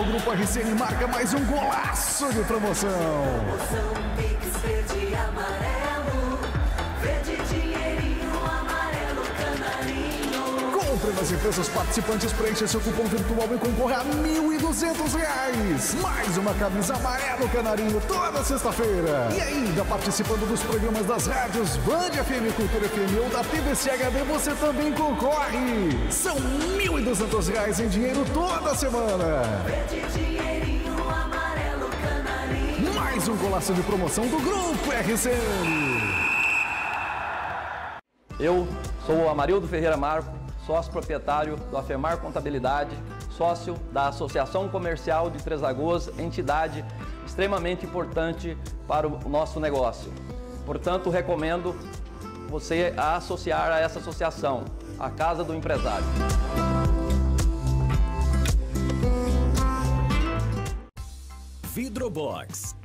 O Grupo RCN marca mais um golaço de promoção. promoção Verde Amarelo. entre as empresas participantes, preencha seu cupom virtual e concorre a mil e duzentos reais. Mais uma camisa amarelo canarinho toda sexta-feira. E ainda participando dos programas das rádios Band FM, Cultura FM ou da TVCHD, você também concorre. São mil e duzentos reais em dinheiro toda semana. Mais um golaço de promoção do Grupo RCN. Eu sou o Amarildo Ferreira Marco, sócio proprietário do Afemar Contabilidade, sócio da Associação Comercial de Três Lagoas, entidade extremamente importante para o nosso negócio. Portanto, recomendo você a associar a essa associação, a Casa do Empresário. Vidrobox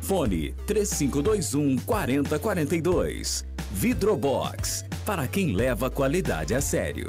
Fone 3521 4042. Vidrobox. Para quem leva qualidade a sério.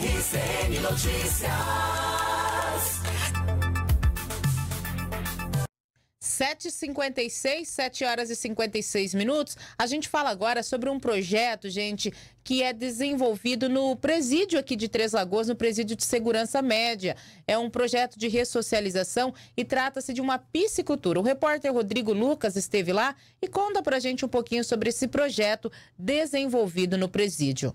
RCN Notícias. 7h56, 7 horas e 56 minutos. A gente fala agora sobre um projeto, gente, que é desenvolvido no presídio aqui de Três Lagoas, no presídio de segurança média. É um projeto de ressocialização e trata-se de uma piscicultura. O repórter Rodrigo Lucas esteve lá e conta pra gente um pouquinho sobre esse projeto desenvolvido no presídio.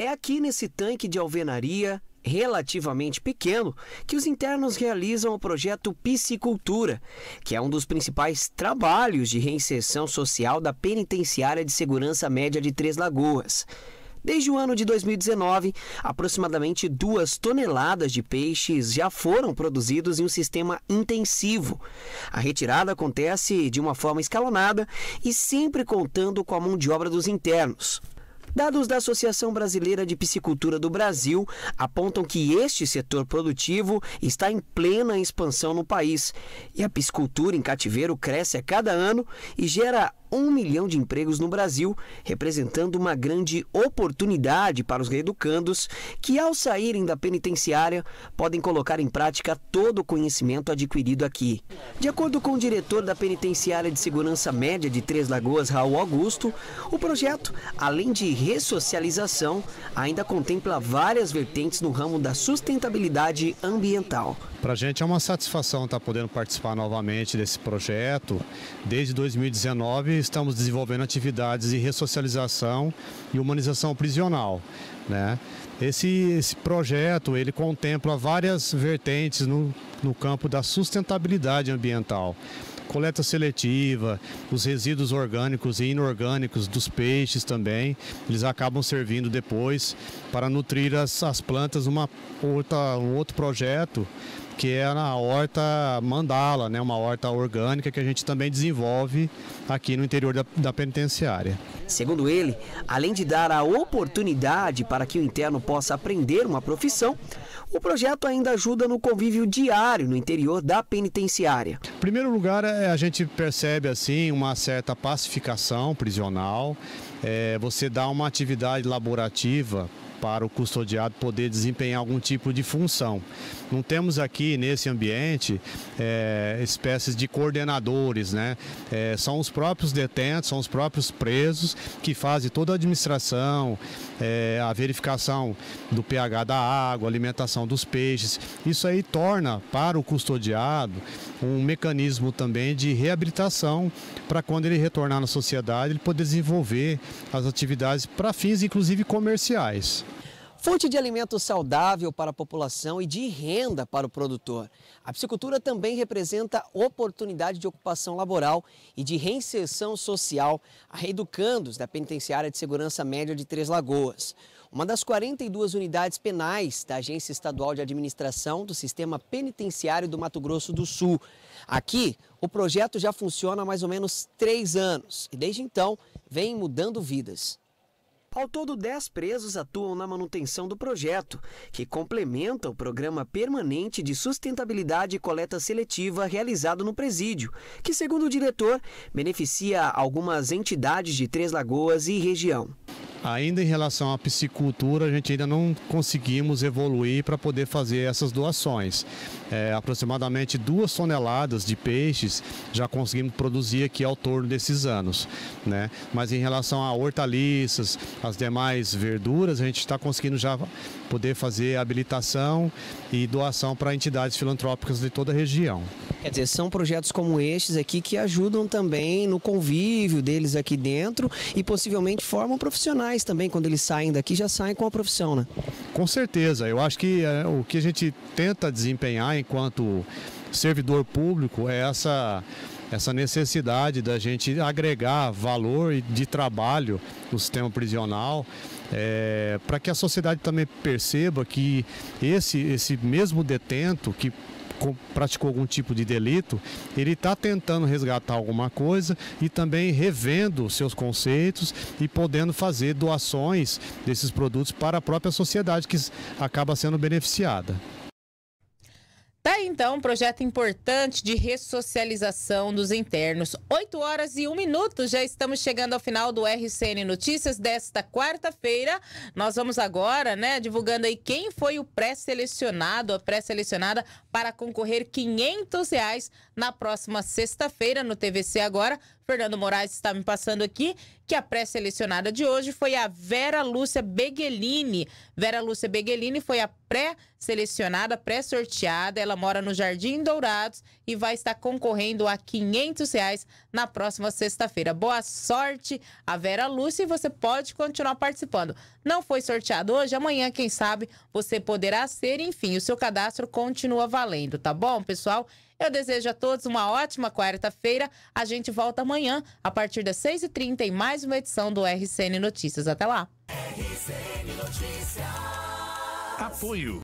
É aqui nesse tanque de alvenaria, relativamente pequeno, que os internos realizam o projeto Piscicultura, que é um dos principais trabalhos de reinserção social da Penitenciária de Segurança Média de Três Lagoas. Desde o ano de 2019, aproximadamente duas toneladas de peixes já foram produzidos em um sistema intensivo. A retirada acontece de uma forma escalonada e sempre contando com a mão de obra dos internos. Dados da Associação Brasileira de Piscicultura do Brasil apontam que este setor produtivo está em plena expansão no país e a piscicultura em cativeiro cresce a cada ano e gera um milhão de empregos no Brasil, representando uma grande oportunidade para os reeducandos que, ao saírem da penitenciária, podem colocar em prática todo o conhecimento adquirido aqui. De acordo com o diretor da Penitenciária de Segurança Média de Três Lagoas, Raul Augusto, o projeto, além de ressocialização, ainda contempla várias vertentes no ramo da sustentabilidade ambiental. Para a gente é uma satisfação estar tá podendo participar novamente desse projeto. Desde 2019, estamos desenvolvendo atividades de ressocialização e humanização prisional. Né? Esse, esse projeto ele contempla várias vertentes no, no campo da sustentabilidade ambiental coleta seletiva, os resíduos orgânicos e inorgânicos dos peixes também, eles acabam servindo depois para nutrir as, as plantas, uma outra, um outro projeto que é na horta mandala, né, uma horta orgânica que a gente também desenvolve aqui no interior da, da penitenciária. Segundo ele, além de dar a oportunidade para que o interno possa aprender uma profissão, o projeto ainda ajuda no convívio diário no interior da penitenciária. Em primeiro lugar, é, a gente percebe assim uma certa pacificação prisional. É, você dá uma atividade laborativa para o custodiado poder desempenhar algum tipo de função. Não temos aqui nesse ambiente é, espécies de coordenadores, né? É, são os próprios detentos, são os próprios presos que fazem toda a administração, é, a verificação do pH da água, alimentação dos peixes. Isso aí torna para o custodiado um mecanismo também de reabilitação para quando ele retornar na sociedade ele poder desenvolver as atividades para fins inclusive comerciais. Fonte de alimento saudável para a população e de renda para o produtor. A piscicultura também representa oportunidade de ocupação laboral e de reinserção social a reeducandos da Penitenciária de Segurança Média de Três Lagoas. Uma das 42 unidades penais da Agência Estadual de Administração do Sistema Penitenciário do Mato Grosso do Sul. Aqui, o projeto já funciona há mais ou menos três anos e desde então vem mudando vidas. Ao todo, 10 presos atuam na manutenção do projeto, que complementa o Programa Permanente de Sustentabilidade e Coleta Seletiva realizado no presídio, que, segundo o diretor, beneficia algumas entidades de Três Lagoas e região. Ainda em relação à piscicultura, a gente ainda não conseguimos evoluir para poder fazer essas doações. É, aproximadamente duas toneladas de peixes já conseguimos produzir aqui ao torno desses anos. Né? Mas em relação a hortaliças, as demais verduras, a gente está conseguindo já poder fazer habilitação e doação para entidades filantrópicas de toda a região. Quer dizer, são projetos como estes aqui que ajudam também no convívio deles aqui dentro e possivelmente formam profissionais também. Quando eles saem daqui, já saem com a profissão, né? Com certeza. Eu acho que é, o que a gente tenta desempenhar enquanto servidor público é essa essa necessidade da gente agregar valor de trabalho no sistema prisional, é, para que a sociedade também perceba que esse, esse mesmo detento que praticou algum tipo de delito, ele está tentando resgatar alguma coisa e também revendo seus conceitos e podendo fazer doações desses produtos para a própria sociedade que acaba sendo beneficiada. Tá então um projeto importante de ressocialização dos internos. 8 horas e 1 minuto, já estamos chegando ao final do RCN Notícias desta quarta-feira. Nós vamos agora, né, divulgando aí quem foi o pré-selecionado, a pré-selecionada para concorrer 500 reais na próxima sexta-feira no TVC agora Fernando Moraes está me passando aqui que a pré-selecionada de hoje foi a Vera Lúcia Beguelini. Vera Lúcia Beguelini foi a pré-selecionada, pré-sorteada. Ela mora no Jardim Dourados e vai estar concorrendo a 500 reais na próxima sexta-feira. Boa sorte a Vera Lúcia e você pode continuar participando. Não foi sorteado hoje, amanhã, quem sabe, você poderá ser. Enfim, o seu cadastro continua valendo, tá bom, pessoal? Eu desejo a todos uma ótima quarta-feira. A gente volta amanhã, a partir das 6h30, em mais uma edição do RCN Notícias. Até lá! RCN Notícias. Apoio.